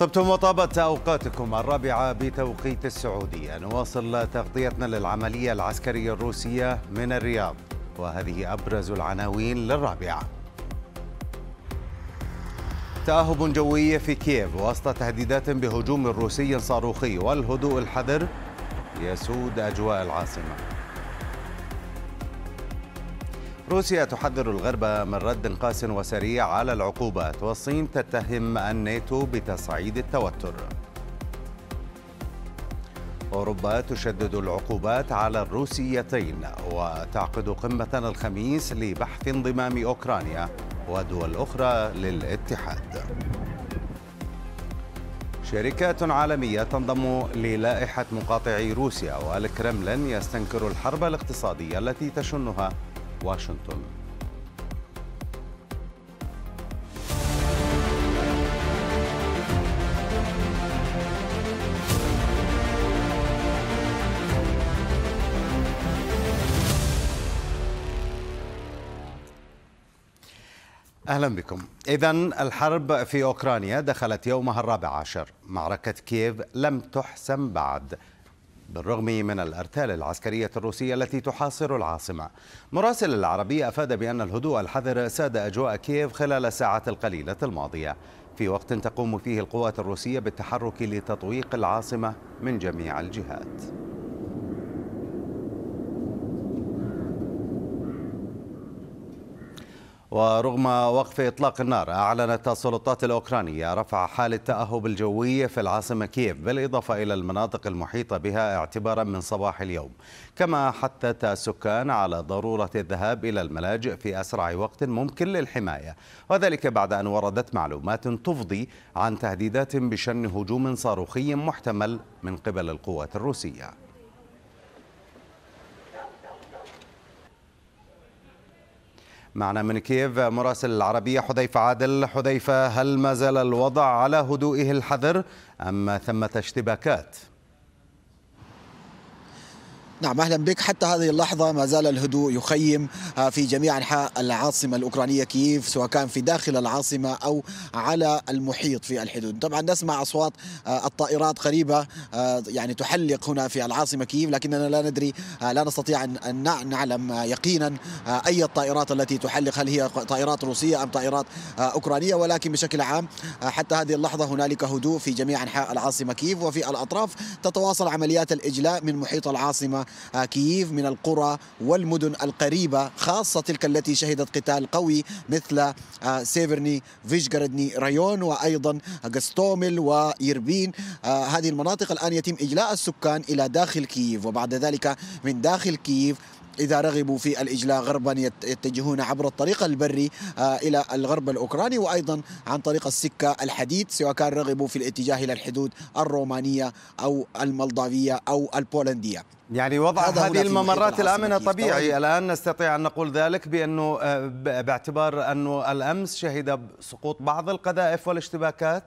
طبتم وطابت أوقاتكم الرابعة بتوقيت السعودية نواصل تغطيتنا للعملية العسكرية الروسية من الرياض وهذه أبرز العناوين للرابعة تأهب جوي في كييف وسط تهديدات بهجوم روسي صاروخي والهدوء الحذر يسود أجواء العاصمة روسيا تحذر الغرب من رد قاس وسريع على العقوبات والصين تتهم الناتو بتصعيد التوتر أوروبا تشدد العقوبات على الروسيتين وتعقد قمة الخميس لبحث انضمام أوكرانيا ودول أخرى للاتحاد شركات عالمية تنضم للائحة مقاطعي روسيا والكرملين يستنكر الحرب الاقتصادية التي تشنها واشنطن اهلا بكم. اذا الحرب في اوكرانيا دخلت يومها الرابع عشر، معركه كييف لم تحسم بعد، بالرغم من الارتال العسكريه الروسيه التي تحاصر العاصمه. مراسل العربي افاد بان الهدوء الحذر ساد اجواء كييف خلال الساعات القليله الماضيه، في وقت تقوم فيه القوات الروسيه بالتحرك لتطويق العاصمه من جميع الجهات. ورغم وقف إطلاق النار أعلنت السلطات الأوكرانية رفع حالة التأهب الجوي في العاصمة كييف بالإضافة إلى المناطق المحيطة بها اعتبارا من صباح اليوم كما حثت السكان على ضرورة الذهاب إلى الملاجئ في أسرع وقت ممكن للحماية وذلك بعد أن وردت معلومات تفضي عن تهديدات بشن هجوم صاروخي محتمل من قبل القوات الروسية معنا من كييف مراسل العربية حذيفة عادل حذيفة هل ما زال الوضع على هدوئه الحذر أم ثمة اشتباكات؟ نعم اهلا بك حتى هذه اللحظه ما زال الهدوء يخيم آه، في جميع انحاء العاصمه الاوكرانيه كييف سواء كان في داخل العاصمه او على المحيط في الحدود، طبعا نسمع اصوات آه، الطائرات قريبه آه، يعني تحلق هنا في العاصمه كييف لكننا لا ندري لا نستطيع ان نعلم يقينا اي الطائرات التي تحلق هل هي طائرات روسيه ام طائرات اوكرانيه ولكن بشكل عام حتى هذه اللحظه هنالك هدوء في جميع انحاء العاصمه كييف وفي الاطراف تتواصل عمليات الاجلاء من محيط العاصمه آه، كييف من القرى والمدن القريبة خاصة تلك التي شهدت قتال قوي مثل آه، سيفرني فيشغردني رايون وأيضا غستومل ويربين آه، هذه المناطق الآن يتم إجلاء السكان إلى داخل كييف وبعد ذلك من داخل كييف إذا رغبوا في الإجلاء غربا يتجهون عبر الطريق البري آه، إلى الغرب الأوكراني وأيضا عن طريق السكة الحديد سواء كان رغبوا في الاتجاه إلى الحدود الرومانية أو المولدافية أو البولندية يعني وضع هذه الممرات الآمنة طبيعي الآن نستطيع أن نقول ذلك بأنه آه، باعتبار أنه الأمس شهد سقوط بعض القذائف والاشتباكات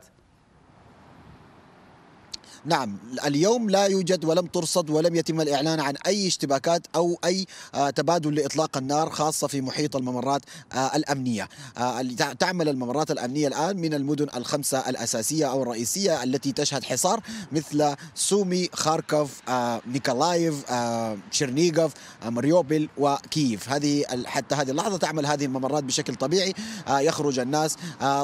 نعم اليوم لا يوجد ولم ترصد ولم يتم الإعلان عن أي اشتباكات أو أي آه، تبادل لإطلاق النار خاصة في محيط الممرات آه، الأمنية آه، تعمل الممرات الأمنية الآن من المدن الخمسة الأساسية أو الرئيسية التي تشهد حصار مثل سومي خاركوف نيكولايف تشيرنيغوف مريوبل وكييف هذه حتى هذه اللحظة تعمل هذه الممرات بشكل طبيعي يخرج الناس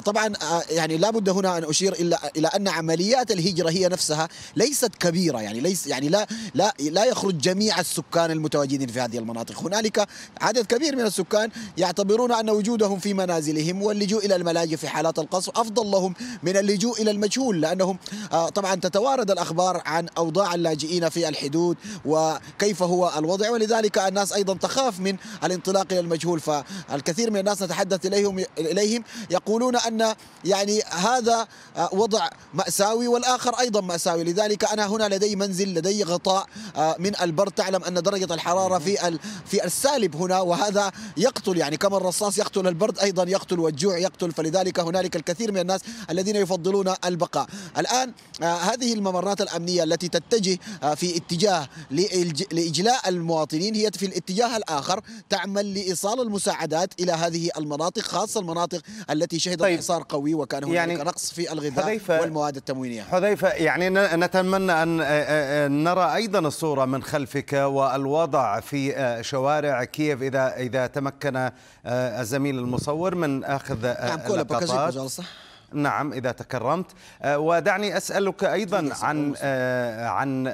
طبعا يعني لا بد هنا أن أشير إلى أن عمليات الهجرة هي نفسها ليست كبيره يعني ليس يعني لا لا لا يخرج جميع السكان المتواجدين في هذه المناطق هنالك عدد كبير من السكان يعتبرون ان وجودهم في منازلهم واللجوء الى الملاجئ في حالات القصف افضل لهم من اللجوء الى المجهول لانهم آه، طبعا تتوارد الاخبار عن اوضاع اللاجئين في الحدود وكيف هو الوضع ولذلك الناس ايضا تخاف من الانطلاق الى المجهول فالكثير من الناس نتحدث اليهم اليهم يقولون ان يعني هذا آه، وضع ماساوي والاخر ايضا ماساوي القلاوي لذلك أنا هنا لدي منزل لدي غطاء آه، من البرد تعلم أن درجة الحرارة في في السالب هنا وهذا يقتل يعني كما الرصاص يقتل البرد أيضا يقتل والجوع يقتل فلذلك هنالك الكثير من الناس الذين يفضلون البقاء الآن آه، هذه الممرات الأمنية التي تتجه آه، في اتجاه لإجلاء المواطنين هي في الاتجاه الآخر تعمل لإيصال المساعدات إلى هذه المناطق خاصة المناطق التي شهدت طيب. حصار قوي وكان هناك يعني نقص في الغذاء والمواد التموينية حذيفة يعني نتمنى أن آه، آه، آه، نرى أيضا الصورة من خلفك والوضع في شوارع كييف إذا إذا تمكن الزميل المصور من أخذ نعم، اللقطات نعم إذا تكرمت ودعني أسألك أيضا عن عن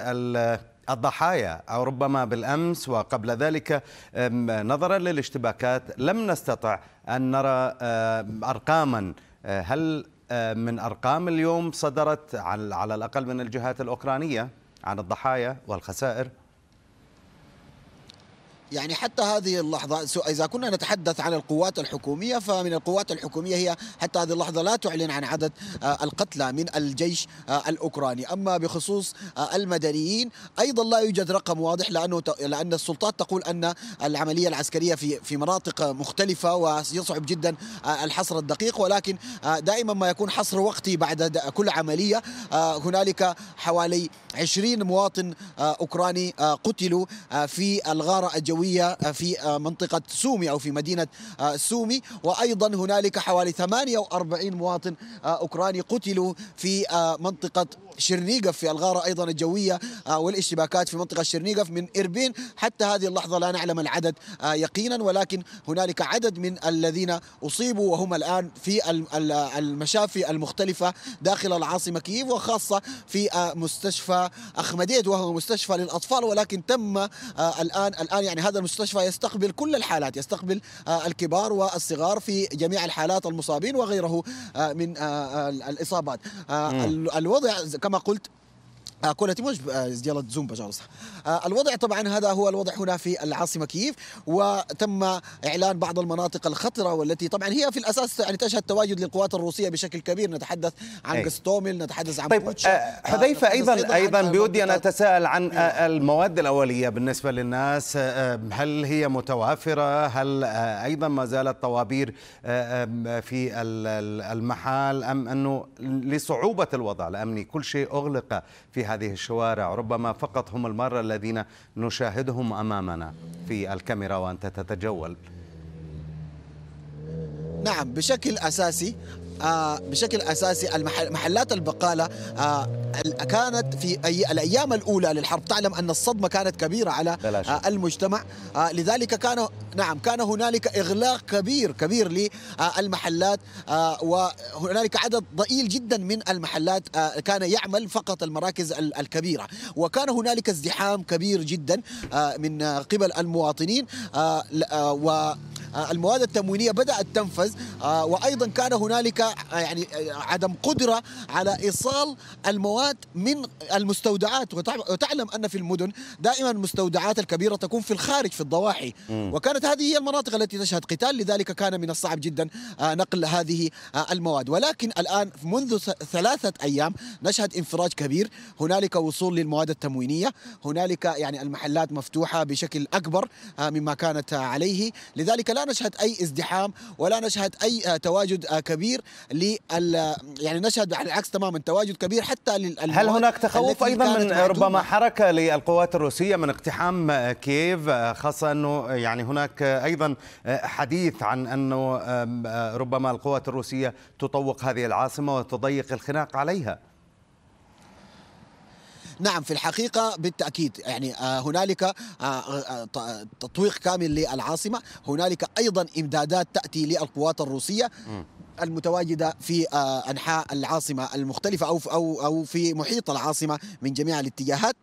الضحايا أو ربما بالأمس وقبل ذلك نظرا للاشتباكات لم نستطع أن نرى أرقاما هل آه، من أرقام اليوم صدرت على الأقل من الجهات الأوكرانية عن الضحايا والخسائر يعني حتى هذه اللحظة إذا كنا نتحدث عن القوات الحكومية فمن القوات الحكومية هي حتى هذه اللحظة لا تعلن عن عدد آه، القتلى من الجيش آه، الأوكراني أما بخصوص آه، المدنيين أيضا لا يوجد رقم واضح لأنه لأن السلطات تقول أن العملية العسكرية في في مناطق مختلفة ويصعب جدا الحصر الدقيق ولكن دائما ما يكون حصر وقتي بعد كل عملية هنالك حوالي 20 مواطن آه، أوكراني آه، قتلوا آه، في الغارة الجوية في منطقة سومي أو في مدينة سومي وأيضا هنالك حوالي 48 مواطن أوكراني قتلوا في منطقة شرنيقف في الغارة أيضا الجوية آه، والاشتباكات في منطقة شرنيقف من إربين حتى هذه اللحظة لا نعلم العدد آه، يقينا ولكن هنالك عدد من الذين أصيبوا وهم الآن في المشافي المختلفة داخل العاصمة كييف وخاصة في آه، مستشفى أخمديت وهو مستشفى للأطفال ولكن تم الآن الآن يعني هذا المستشفى يستقبل كل الحالات يستقبل الكبار والصغار في جميع الحالات المصابين وغيره من الإصابات الوضع كما قلت آه، كلها موج آه، ديال الزومبا جالس آه، الوضع طبعا هذا هو الوضع هنا في العاصمه كييف وتم اعلان بعض المناطق الخطره والتي طبعا هي في الاساس يعني تشهد تواجد للقوات الروسيه بشكل كبير نتحدث عن قستوميل إيه. نتحدث عن طيب حذيفه ايضا ايضا بودي ان اتساءل عن إيه. المواد الاوليه بالنسبه للناس هل هي متوافره هل ايضا ما زالت طوابير في المحال ام انه لصعوبه الوضع الامني كل شيء اغلق في هذا هذه الشوارع ربما فقط هم المرة الذين نشاهدهم أمامنا في الكاميرا وأنت تتجول نعم بشكل أساسي آه، بشكل اساسي محلات البقاله آه، كانت في الايام الاولى للحرب تعلم ان الصدمه كانت كبيره على آه، المجتمع لذلك كان نعم كان هنالك اغلاق كبير كبير للمحلات وهنالك عدد ضئيل جدا من المحلات كان يعمل فقط المراكز الكبيره وكان هنالك ازدحام كبير جدا من قبل المواطنين و آه، المواد التموينيه بدات تنفذ آه، وايضا كان هنالك آه، يعني عدم قدره على ايصال المواد من المستودعات وتعلم ان في المدن دائما المستودعات الكبيره تكون في الخارج في الضواحي وكانت هذه هي المناطق التي تشهد قتال لذلك كان من الصعب جدا نقل هذه المواد ولكن الان منذ ثلاثه ايام نشهد انفراج كبير هنالك وصول للمواد التموينيه هنالك يعني المحلات مفتوحه بشكل اكبر مما كانت عليه لذلك لا لا نشهد اي ازدحام ولا نشهد اي آه، تواجد آه، كبير لل يعني نشهد على العكس تماما تواجد كبير حتى لل هل هناك تخوف ايضا من ربما حركه للقوات الروسيه من اقتحام آه، كييف خاصه انه يعني هناك ايضا حديث عن انه ربما القوات الروسيه تطوق هذه العاصمه وتضيق الخناق عليها نعم في الحقيقة بالتأكيد يعني آه، هنالك آه، آه، تطويق كامل للعاصمة هنالك أيضا إمدادات تأتي للقوات الروسية المتواجده في انحاء العاصمه المختلفه او او او في محيط العاصمه من جميع الاتجاهات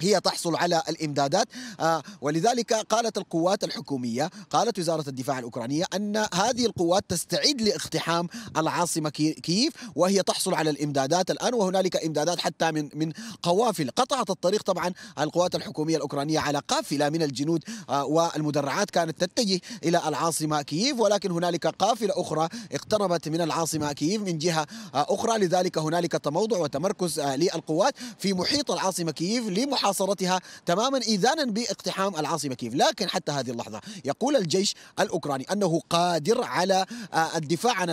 هي تحصل على الامدادات آه، ولذلك قالت القوات الحكوميه قالت وزاره الدفاع الاوكرانيه ان هذه القوات تستعد لاقتحام العاصمه كييف وهي تحصل على الامدادات الان وهنالك امدادات حتى من من قوافل قطعت الطريق طبعا القوات الحكوميه الاوكرانيه على قافله من الجنود آه، والمدرعات كانت تتجه الى العاصمه كييف ولكن هنالك قافله اخرى اقتربت من العاصمه كييف من جهه آه، اخرى لذلك هنالك تموضع وتمركز للقوات في محيط العاصمه كييف لمح محاصرتها تماما إذانا باقتحام العاصمة كيف لكن حتى هذه اللحظة يقول الجيش الأوكراني أنه قادر على آه، الدفاع عن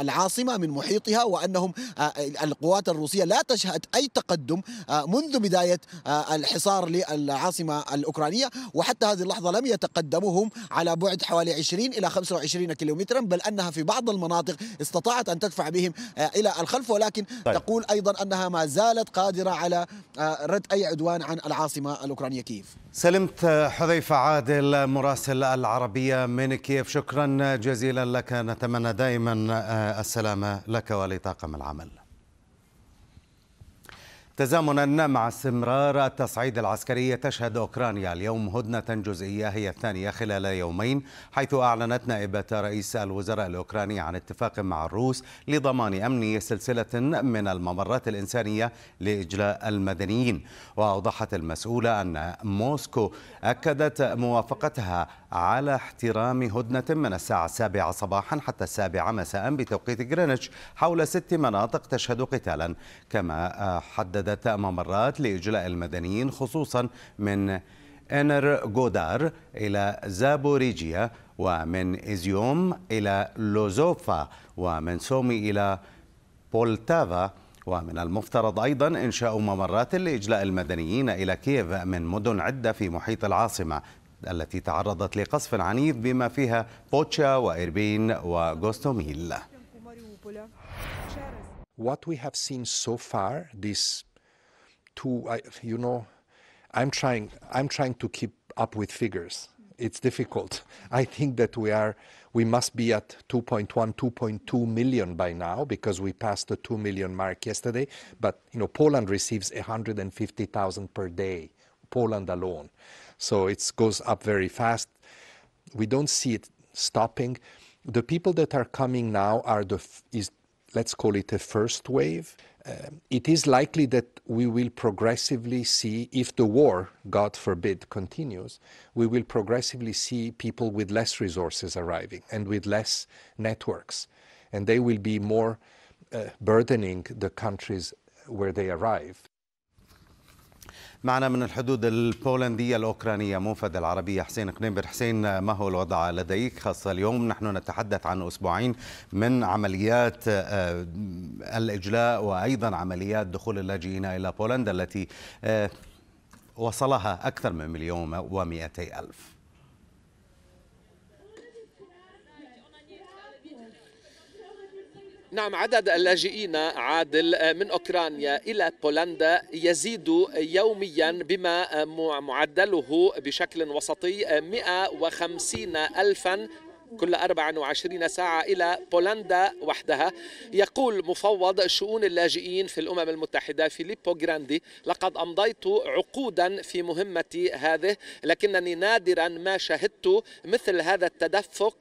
العاصمة من محيطها وأنهم آه، القوات الروسية لا تشهد أي تقدم آه، منذ بداية الحصار للعاصمة الأوكرانية وحتى هذه اللحظة لم يتقدموا هم على بعد حوالي 20 إلى 25 كيلومترا بل أنها في بعض المناطق استطاعت أن تدفع بهم إلى الخلف ولكن طيب. تقول أيضا أنها ما زالت قادرة على رد أي عدوان عن العاصمة الأوكرانية كييف سلمت حذيفة عادل مراسل العربية من كييف شكرا جزيلا لك نتمنى دائما السلامة لك ولطاقم العمل تزامنا مع استمرار التصعيد العسكري تشهد أوكرانيا اليوم هدنة جزئية هي الثانية خلال يومين حيث أعلنت نائبة رئيس الوزراء الأوكراني عن اتفاق مع الروس لضمان أمن سلسلة من الممرات الإنسانية لإجلاء المدنيين وأوضحت المسؤولة أن موسكو أكدت موافقتها على احترام هدنة من الساعة السابعة صباحا حتى السابعة مساء بتوقيت غرينتش حول ست مناطق تشهد قتالا كما حدد استندت ممرات لإجلاء المدنيين خصوصا من انر جودار إلى زابوريجيا ومن إزيوم إلى لوزوفا ومن سومي إلى بولتافا ومن المفترض أيضا إنشاء ممرات لإجلاء المدنيين إلى كييف من مدن عدة في محيط العاصمة التي تعرضت لقصف عنيف بما فيها بوتشا وإربين وغوستوميل What we have seen so far, this I, you know, I'm trying, I'm trying to keep up with figures. It's difficult. I think that we are, we must be at 2.1, 2.2 million by now because we passed the 2 million mark yesterday. But, you know, Poland receives 150,000 per day, Poland alone. So it goes up very fast. We don't see it stopping. The people that are coming now are the, is, let's call it a first wave it is likely that we will progressively see, if the war, God forbid, continues, we will progressively see people with less resources arriving and with less networks. And they will be more uh, burdening the countries where they arrive. معنا من الحدود البولندية الأوكرانية موفد العربية حسين قنيبر حسين ما هو الوضع لديك خاصة اليوم نحن نتحدث عن أسبوعين من عمليات آه، الإجلاء وأيضا عمليات دخول اللاجئين إلى بولندا التي آه، وصلها أكثر من مليون ومئتي ألف نعم عدد اللاجئين عادل آه، من أوكرانيا إلى بولندا يزيد يوميا بما آه، معدله بشكل وسطي 150 آه، ألفا كل 24 ساعة إلى بولندا وحدها يقول مفوض شؤون اللاجئين في الأمم المتحدة فيليبو جراندي لقد أمضيت عقودا في مهمتي هذه لكنني نادرا ما شهدت مثل هذا التدفق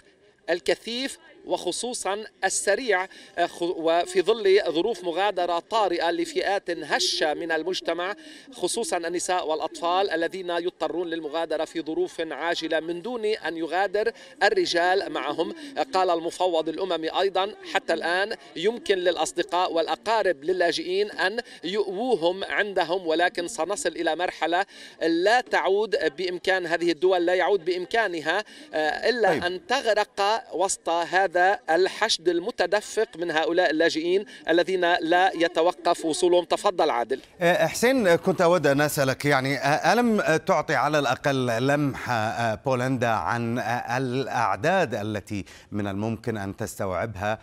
الكثيف وخصوصا السريع آه، وفي ظل ظروف مغادرة طارئة لفئات هشة من المجتمع خصوصا النساء والأطفال الذين يضطرون للمغادرة في ظروف عاجلة من دون أن يغادر الرجال معهم آه، قال المفوض الأممي أيضا حتى الآن يمكن للأصدقاء والأقارب للاجئين أن يؤوهم عندهم ولكن سنصل إلى مرحلة لا تعود بإمكان هذه الدول لا يعود بإمكانها آه، إلا طيب. أن تغرق وسط هذا هذا الحشد المتدفق من هؤلاء اللاجئين الذين لا يتوقف وصولهم تفضل عادل أه، حسين كنت أود أن أسألك يعني أه، ألم تعطي على الأقل لمحة أه، بولندا عن الأعداد التي من الممكن أن تستوعبها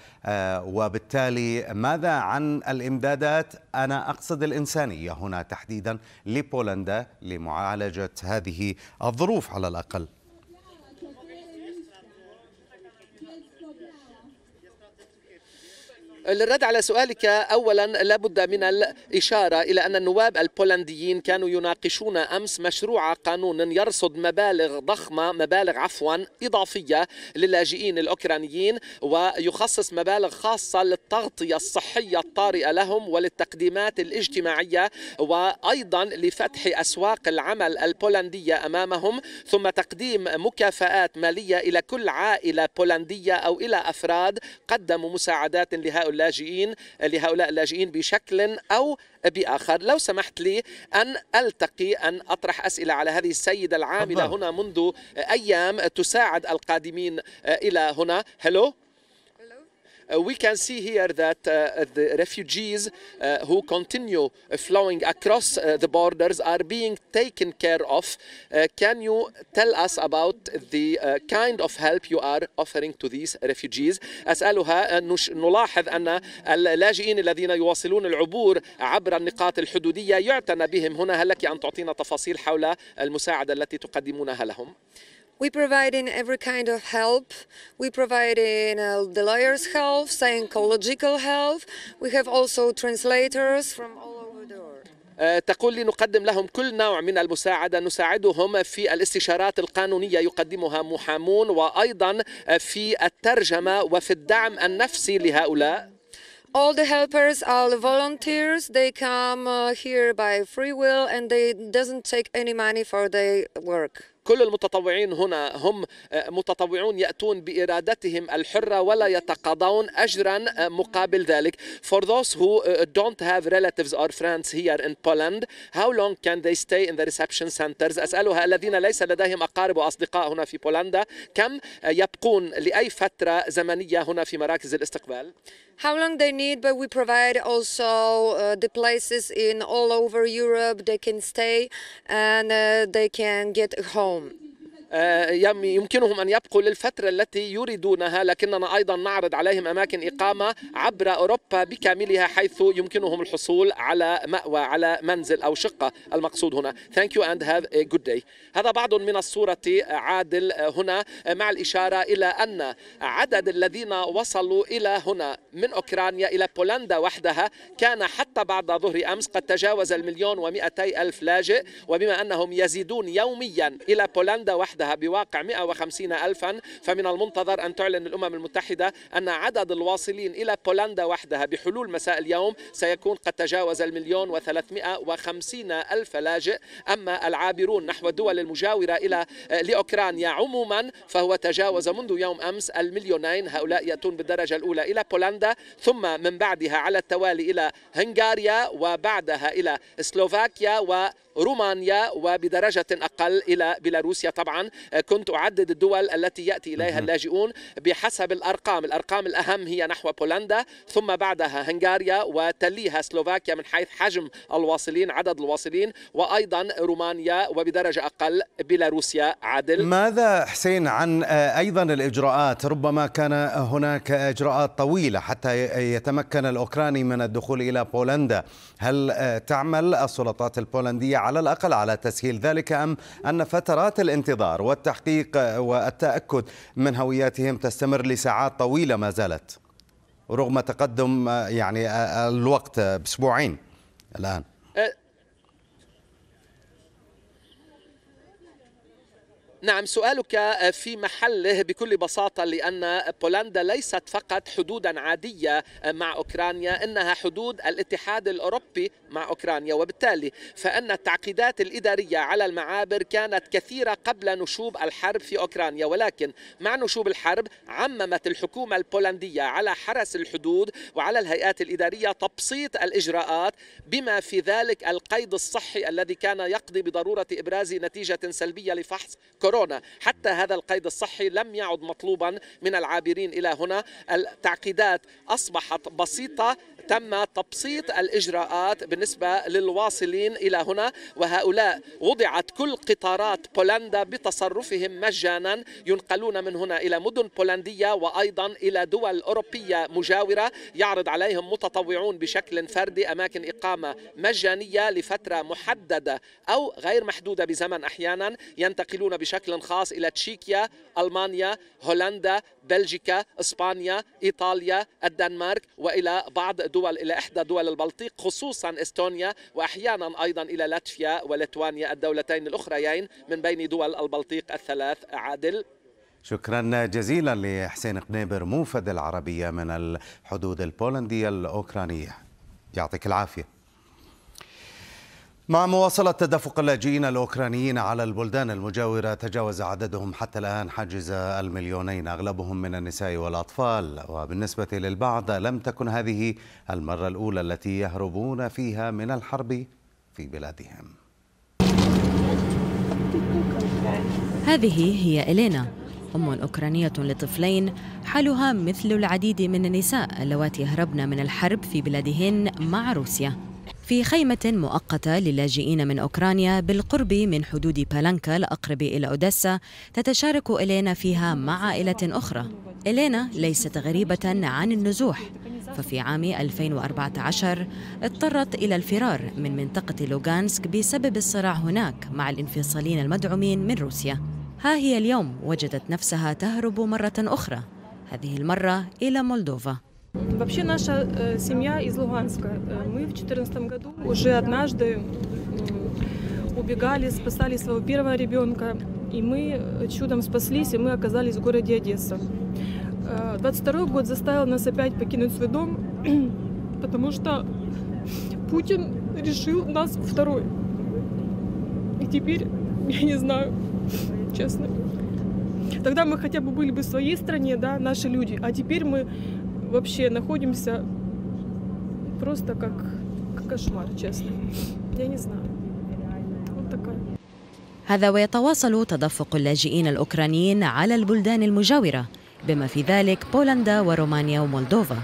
وبالتالي ماذا عن الإمدادات أنا أقصد الإنسانية هنا تحديدا لبولندا لمعالجة هذه الظروف على الأقل للرد على سؤالك اولا لابد من الاشاره الى ان النواب البولنديين كانوا يناقشون امس مشروع قانون يرصد مبالغ ضخمه مبالغ عفوا اضافيه للاجئين الاوكرانيين ويخصص مبالغ خاصه للتغطيه الصحيه الطارئه لهم وللتقديمات الاجتماعيه وايضا لفتح اسواق العمل البولنديه امامهم ثم تقديم مكافآت ماليه الى كل عائله بولنديه او الى افراد قدموا مساعدات لهؤلاء اللاجئين لهؤلاء اللاجئين بشكل أو بآخر لو سمحت لي أن ألتقي أن أطرح أسئلة على هذه السيدة العاملة هنا منذ أيام تساعد القادمين إلى هنا هلو Uh, we can see here that uh, uh, the refugees who continue flowing across the borders are being taken care of. can you tell us about the kind of help you are offering to these refugees? أسألها أن نلاحظ أن اللاجئين الذين يواصلون العبور عبر النقاط الحدودية يعتنى بهم هنا هل لك أن تعطينا تفاصيل حول المساعدة التي تقدمونها لهم؟ we provide in every kind of help. We providing uh, the lawyers' help, psychological help. We have also translators from all over the world. Uh, تقول لي نقدم لهم كل نوع من المساعدة نساعدهم في الاستشارات القانونية يقدمها محامون وأيضا uh, في الترجمة وفي الدعم النفسي لهؤلاء all the helpers are volunteers they come uh, here by free will and they doesn't take any money for their work كل المتطوعين هنا هم آه، متطوعون يأتون بإرادتهم الحرة ولا يتقاضون أجرا آه، مقابل ذلك for those who آه، don't have relatives or friends here in Poland how long can they stay in the reception centers أسألها الذين ليس لديهم أقارب وأصدقاء هنا في بولندا كم يبقون لأي فترة زمنية هنا في مراكز الاستقبال how long they need but we provide also uh, the places in all over europe they can stay and uh, they can get home آه، يمكنهم أن يبقوا للفترة التي يريدونها لكننا أيضا نعرض عليهم أماكن إقامة عبر أوروبا بكاملها حيث يمكنهم الحصول على مأوى على منزل أو شقة المقصود هنا Thank you and have a good day هذا بعض من الصورة آه، عادل آه، هنا مع الإشارة إلى أن عدد الذين وصلوا إلى هنا من أوكرانيا إلى بولندا وحدها كان حتى بعد ظهر أمس قد تجاوز المليون ومئتي ألف لاجئ وبما أنهم يزيدون يوميا إلى بولندا وحدها عددها بواقع 150 ألفا فمن المنتظر أن تعلن الأمم المتحدة أن عدد الواصلين إلى بولندا وحدها بحلول مساء اليوم سيكون قد تجاوز المليون و350 ألف لاجئ أما العابرون نحو الدول المجاورة إلى آه، لأوكرانيا عموما فهو تجاوز منذ يوم أمس المليونين هؤلاء يأتون بالدرجة الأولى إلى بولندا ثم من بعدها على التوالي إلى هنغاريا وبعدها إلى سلوفاكيا و رومانيا وبدرجة أقل إلى بيلاروسيا طبعا آه، كنت أعدد الدول التي يأتي إليها اللاجئون بحسب الأرقام الأرقام الأهم هي نحو بولندا ثم بعدها هنغاريا وتليها سلوفاكيا من حيث حجم الواصلين عدد الواصلين وأيضا رومانيا وبدرجة أقل بيلاروسيا عادل ماذا حسين عن آه، أيضا الإجراءات ربما كان هناك إجراءات طويلة حتى يتمكن الأوكراني من الدخول إلى بولندا هل آه، تعمل السلطات البولندية على الأقل على تسهيل ذلك أم أن فترات الانتظار والتحقيق والتأكد من هوياتهم تستمر لساعات طويلة ما زالت رغم تقدم يعني الوقت بأسبوعين الآن نعم سؤالك في محله بكل بساطة لأن بولندا ليست فقط حدودا عادية مع أوكرانيا إنها حدود الاتحاد الأوروبي مع أوكرانيا وبالتالي فإن التعقيدات الإدارية على المعابر كانت كثيرة قبل نشوب الحرب في أوكرانيا ولكن مع نشوب الحرب عممت الحكومة البولندية على حرس الحدود وعلى الهيئات الإدارية تبسيط الإجراءات بما في ذلك القيد الصحي الذي كان يقضي بضرورة إبراز نتيجة سلبية لفحص كورونا كورونا حتى هذا القيد الصحي لم يعد مطلوبا من العابرين إلى هنا التعقيدات أصبحت بسيطة تم تبسيط الإجراءات بالنسبة للواصلين إلى هنا وهؤلاء وضعت كل قطارات بولندا بتصرفهم مجانا ينقلون من هنا إلى مدن بولندية وأيضا إلى دول أوروبية مجاورة يعرض عليهم متطوعون بشكل فردي أماكن إقامة مجانية لفترة محددة أو غير محدودة بزمن أحيانا ينتقلون بشكل بشكل خاص إلى تشيكيا ألمانيا هولندا بلجيكا إسبانيا إيطاليا الدنمارك وإلى بعض دول إلى إحدى دول البلطيق خصوصا إستونيا وأحيانا أيضا إلى لاتفيا ولتوانيا الدولتين الأخريين من بين دول البلطيق الثلاث عادل شكرا جزيلا لحسين قنيبر موفد العربية من الحدود البولندية الأوكرانية يعطيك العافية مع مواصلة تدفق اللاجئين الأوكرانيين على البلدان المجاورة تجاوز عددهم حتى الآن حجز المليونين أغلبهم من النساء والأطفال وبالنسبة للبعض لم تكن هذه المرة الأولى التي يهربون فيها من الحرب في بلادهم هذه هي إلينا أم أوكرانية لطفلين حالها مثل العديد من النساء اللواتي هربن من الحرب في بلادهن مع روسيا في خيمة مؤقتة للاجئين من أوكرانيا بالقرب من حدود بالانكا الأقرب إلى أوديسا تتشارك إلينا فيها مع عائلة أخرى إلينا ليست غريبة عن النزوح ففي عام 2014 اضطرت إلى الفرار من منطقة لوغانسك بسبب الصراع هناك مع الانفصاليين المدعومين من روسيا ها هي اليوم وجدت نفسها تهرب مرة أخرى هذه المرة إلى مولدوفا Вообще наша э, семья из Луганска. Э, мы в 2014 году уже однажды э, убегали, спасали своего первого ребенка. И мы э, чудом спаслись, и мы оказались в городе Одесса. 22 э, год заставил нас опять покинуть свой дом, потому что Путин решил нас второй. И теперь, я не знаю, честно. Тогда мы хотя бы были бы в своей стране, да, наши люди, а теперь мы вообще находимся просто как, как кошмар, честно. Я не знаю. Вот такая. هذا ويتواصل تدفق اللاجئين الأوكرانيين على البلدان المجاورة بما في ذلك بولندا ورومانيا ومولدوفا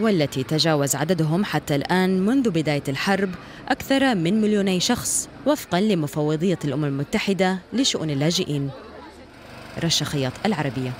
والتي تجاوز عددهم حتى الآن منذ بداية الحرب أكثر من مليوني شخص وفقا لمفوضية الأمم المتحدة لشؤون اللاجئين رشخيات العربية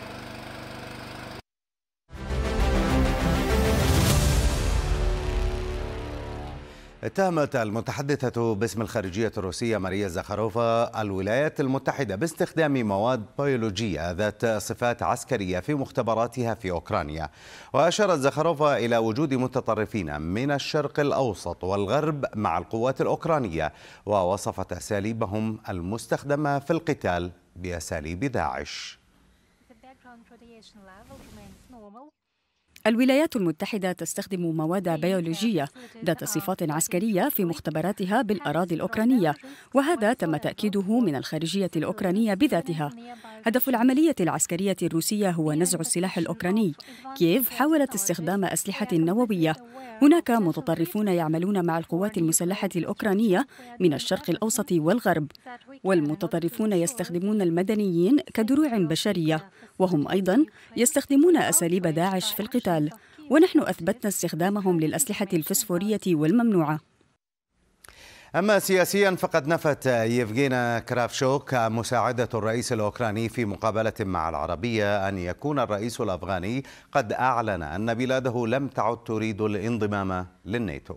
اتهمت المتحدثة باسم الخارجية الروسية ماريا زخاروفا الولايات المتحدة باستخدام مواد بيولوجية ذات صفات عسكرية في مختبراتها في أوكرانيا وأشارت زخاروفا إلى وجود متطرفين من الشرق الأوسط والغرب مع القوات الأوكرانية ووصفت أساليبهم المستخدمة في القتال بأساليب داعش الولايات المتحدة تستخدم مواد بيولوجية ذات صفات عسكرية في مختبراتها بالأراضي الأوكرانية وهذا تم تأكيده من الخارجية الأوكرانية بذاتها هدف العملية العسكرية الروسية هو نزع السلاح الأوكراني كييف حاولت استخدام أسلحة نووية هناك متطرفون يعملون مع القوات المسلحة الأوكرانية من الشرق الأوسط والغرب والمتطرفون يستخدمون المدنيين كدروع بشرية وهم أيضا يستخدمون أساليب داعش في القتال القتال ونحن أثبتنا استخدامهم للأسلحة الفسفورية والممنوعة أما سياسيا فقد نفت يفغينا كرافشوك مساعدة الرئيس الأوكراني في مقابلة مع العربية أن يكون الرئيس الأفغاني قد أعلن أن بلاده لم تعد تريد الانضمام للناتو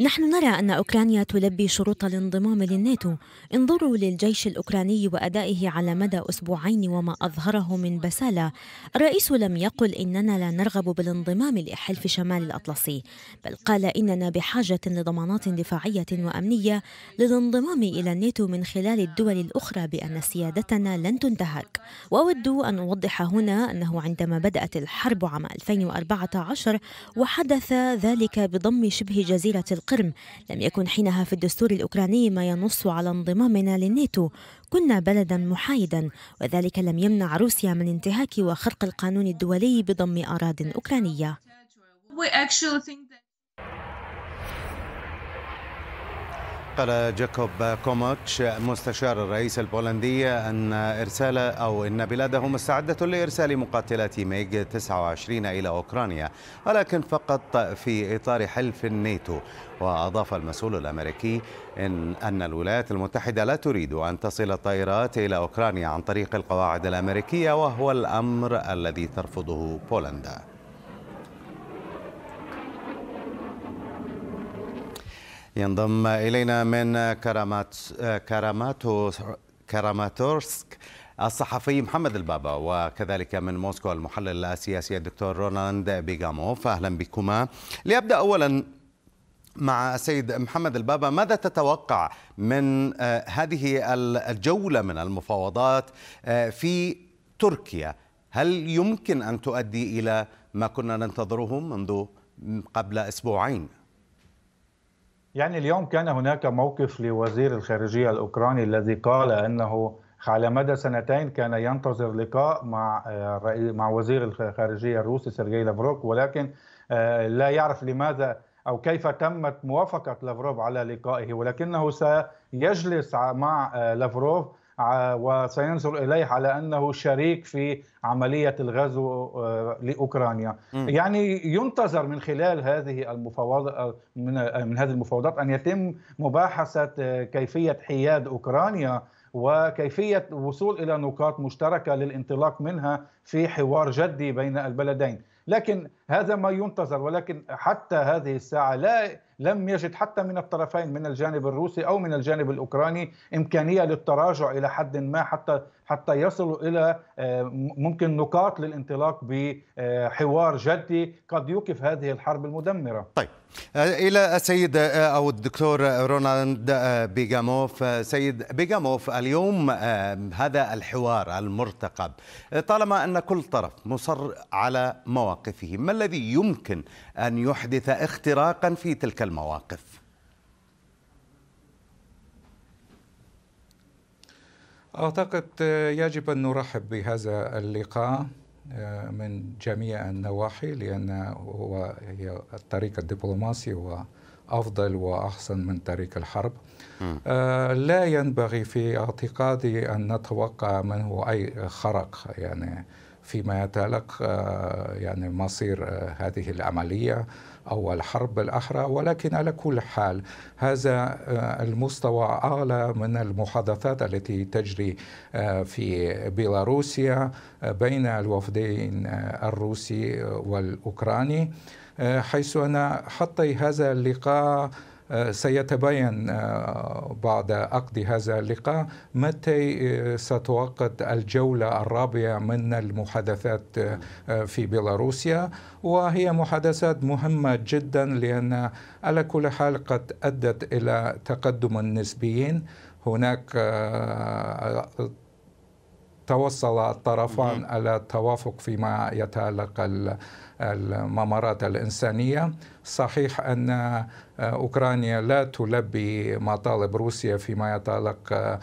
نحن نرى أن أوكرانيا تلبي شروط الانضمام للناتو انظروا للجيش الأوكراني وأدائه على مدى أسبوعين وما أظهره من بسالة الرئيس لم يقل إننا لا نرغب بالانضمام لحلف شمال الأطلسي بل قال إننا بحاجة لضمانات دفاعية وأمنية للانضمام إلى الناتو من خلال الدول الأخرى بأن سيادتنا لن تنتهك وأود أن أوضح هنا أنه عندما بدأت الحرب عام 2014 وحدث ذلك بضم شبه جزيرة القرم لم يكن حينها في الدستور الأوكراني ما ينص على انضمامنا للناتو كنا بلدا محايدا وذلك لم يمنع روسيا من انتهاك وخرق القانون الدولي بضم أراض أوكرانية نقل جاكوب كوموتش مستشار الرئيس البولندي أن إرسال أو أن بلاده مستعدة لإرسال مقاتلات ميغ 29 إلى أوكرانيا ولكن فقط في إطار حلف الناتو وأضاف المسؤول الأمريكي إن, أن الولايات المتحدة لا تريد أن تصل الطائرات إلى أوكرانيا عن طريق القواعد الأمريكية وهو الأمر الذي ترفضه بولندا ينضم إلينا من كرامات كراماتو كراماتورسك الصحفي محمد البابا وكذلك من موسكو المحلل السياسي الدكتور رونالد بيغاموف أهلا بكما لأبدأ أولا مع السيد محمد البابا ماذا تتوقع من آه، هذه الجولة من المفاوضات آه، في تركيا هل يمكن أن تؤدي إلى ما كنا ننتظره منذ قبل أسبوعين يعني اليوم كان هناك موقف لوزير الخارجية الأوكراني الذي قال أنه على مدى سنتين كان ينتظر لقاء مع آه، مع وزير الخارجية الروسي سيرجي لافروف ولكن آه، لا يعرف لماذا أو كيف تمت موافقة لافروف على لقائه ولكنه سيجلس مع آه، لافروف وسينظر اليه على انه شريك في عمليه الغزو آه، لاوكرانيا م. يعني ينتظر من خلال هذه المفاوضات آه، من آه، من هذه المفاوضات ان يتم مباحثه كيفيه حياد اوكرانيا وكيفيه الوصول الى نقاط مشتركه للانطلاق منها في حوار جدي بين البلدين لكن هذا ما ينتظر ولكن حتى هذه الساعه لا لم يجد حتى من الطرفين من الجانب الروسي او من الجانب الاوكراني امكانيه للتراجع الى حد ما حتى حتى يصلوا الى آه، ممكن نقاط للانطلاق بحوار جدي قد يوقف هذه الحرب المدمره. طيب آه، الى السيد آه، او الدكتور رونالد بيجاموف، سيد بيجاموف اليوم هذا الحوار المرتقب طالما ان كل طرف مصر على مواقفه ما الذي يمكن ان يحدث اختراقا في تلك المواقف أعتقد يجب أن نرحب بهذا اللقاء آه، من جميع النواحي لأن هو الطريق الدبلوماسي هو أفضل وأحسن من طريق الحرب آه، لا ينبغي في اعتقادي أن نتوقع منه أي خرق يعني فيما يتعلق آه، يعني مصير هذه العملية أو الحرب الأخرى ولكن على كل حال هذا آه، المستوى أعلى من المحادثات التي تجري آه، في بيلاروسيا آه، بين الوفدين الروسي والأوكراني حيث أن حتى هذا اللقاء آه، سيتبين آه، بعد عقد هذا اللقاء متى آه، ستعقد الجولة الرابعة من المحادثات في بيلاروسيا وهي محادثات مهمة جدا لأن على كل حال قد أدت إلى تقدم النسبيين هناك توصل الطرفان على التوافق فيما يتعلق الممرات الإنسانية صحيح أن آه، أوكرانيا لا تلبي مطالب روسيا فيما يتعلق آه،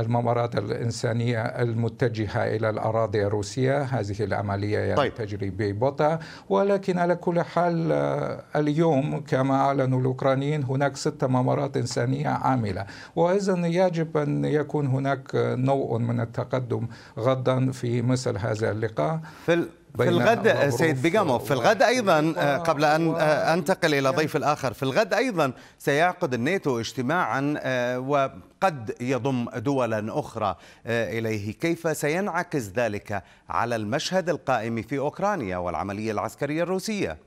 الممرات الإنسانية المتجهة إلى الأراضي الروسية هذه العملية يعني طيب. تجري ببطء ولكن على كل حال آه، اليوم كما أعلنوا الأوكرانيين هناك ست ممرات إنسانية عاملة وإذا يجب أن يكون هناك نوع من التقدم غدا في مثل هذا اللقاء في في الغد سيد بيجاموف في الغد ايضا آه، قبل ان آه، انتقل الى ضيف الاخر في الغد ايضا سيعقد الناتو اجتماعا آه، وقد يضم دولا اخرى اليه كيف سينعكس ذلك على المشهد القائم في اوكرانيا والعمليه العسكريه الروسيه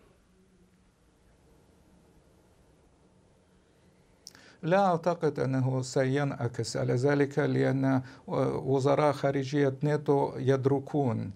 لا أعتقد أنه سينعكس على ذلك لأن وزراء خارجية ناتو يدركون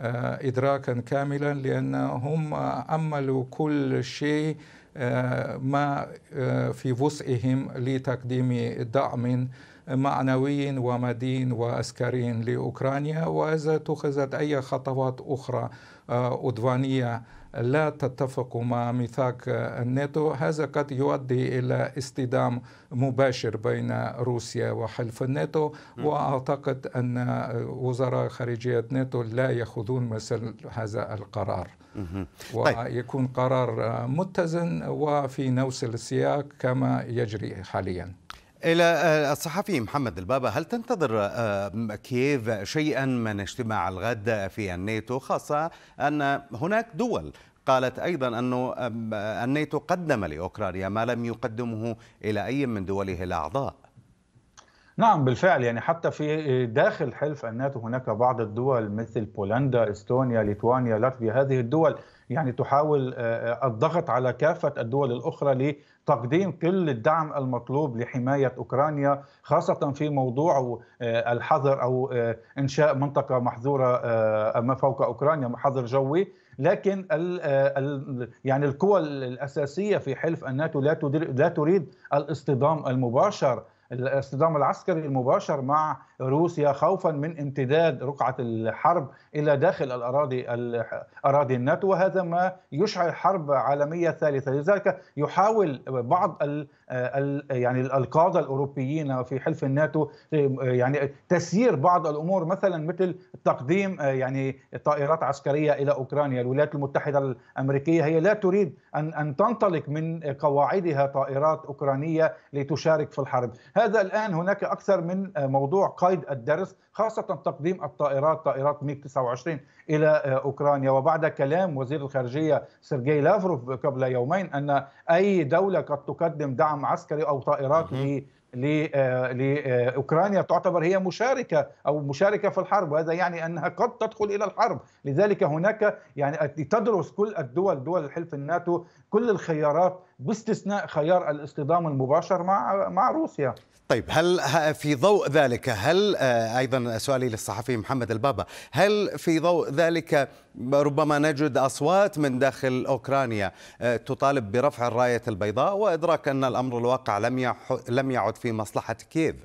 آه، إدراكا كاملا لأنهم أملوا كل شيء آه، ما آه، في وسعهم لتقديم دعم معنوي ومدين وعسكري لأوكرانيا وإذا اتخذت أي خطوات أخرى عدوانية آه، لا تتفق مع ميثاق الناتو هذا قد يؤدي إلى اصطدام مباشر بين روسيا وحلف الناتو وأعتقد أن وزراء خارجية ناتو لا يأخذون مثل هذا القرار طيب. ويكون قرار متزن وفي نفس السياق كما يجري حاليا إلى آه، الصحفي محمد البابا هل تنتظر آه، كييف شيئا من اجتماع الغد في الناتو خاصة أن هناك دول قالت أيضا أن آه، الناتو قدم لأوكرانيا ما لم يقدمه إلى أي من دوله الأعضاء نعم بالفعل يعني حتى في داخل حلف الناتو هناك بعض الدول مثل بولندا، استونيا، ليتوانيا، لاتفيا، هذه الدول يعني تحاول الضغط على كافة الدول الأخرى تقديم كل الدعم المطلوب لحماية أوكرانيا خاصة في موضوع آه، الحظر أو آه، إنشاء منطقة محظورة آه، ما فوق أوكرانيا محظر جوي لكن الـ الـ يعني القوى الأساسية في حلف الناتو لا, لا تريد الاصطدام المباشر الاصطدام العسكري المباشر مع روسيا خوفا من امتداد رقعة الحرب إلى داخل الأراضي أراضي الناتو وهذا ما يشعل حرب عالمية ثالثة لذلك يحاول بعض ال يعني القادة الأوروبيين في حلف الناتو يعني تسيير بعض الأمور مثلا مثل تقديم يعني طائرات عسكرية إلى أوكرانيا الولايات المتحدة الأمريكية هي لا تريد أن أن تنطلق من قواعدها طائرات أوكرانية لتشارك في الحرب هذا الآن هناك أكثر من موضوع قيد الدرس خاصة تقديم الطائرات طائرات ميك 29 إلى آه، أوكرانيا وبعد كلام وزير الخارجية سيرجي لافروف قبل يومين أن أي دولة قد تقدم دعم عسكري أو طائرات ل لاوكرانيا آه، آه، تعتبر هي مشاركه او مشاركه في الحرب وهذا يعني انها قد تدخل الى الحرب لذلك هناك يعني تدرس كل الدول دول الحلف الناتو كل الخيارات باستثناء خيار الاصطدام المباشر مع مع روسيا طيب هل في ضوء ذلك هل آه، ايضا سؤالي للصحفي محمد البابا هل في ضوء ذلك ربما نجد اصوات من داخل اوكرانيا آه، تطالب برفع الرايه البيضاء وادراك ان الامر الواقع لم لم يعد في مصلحه كييف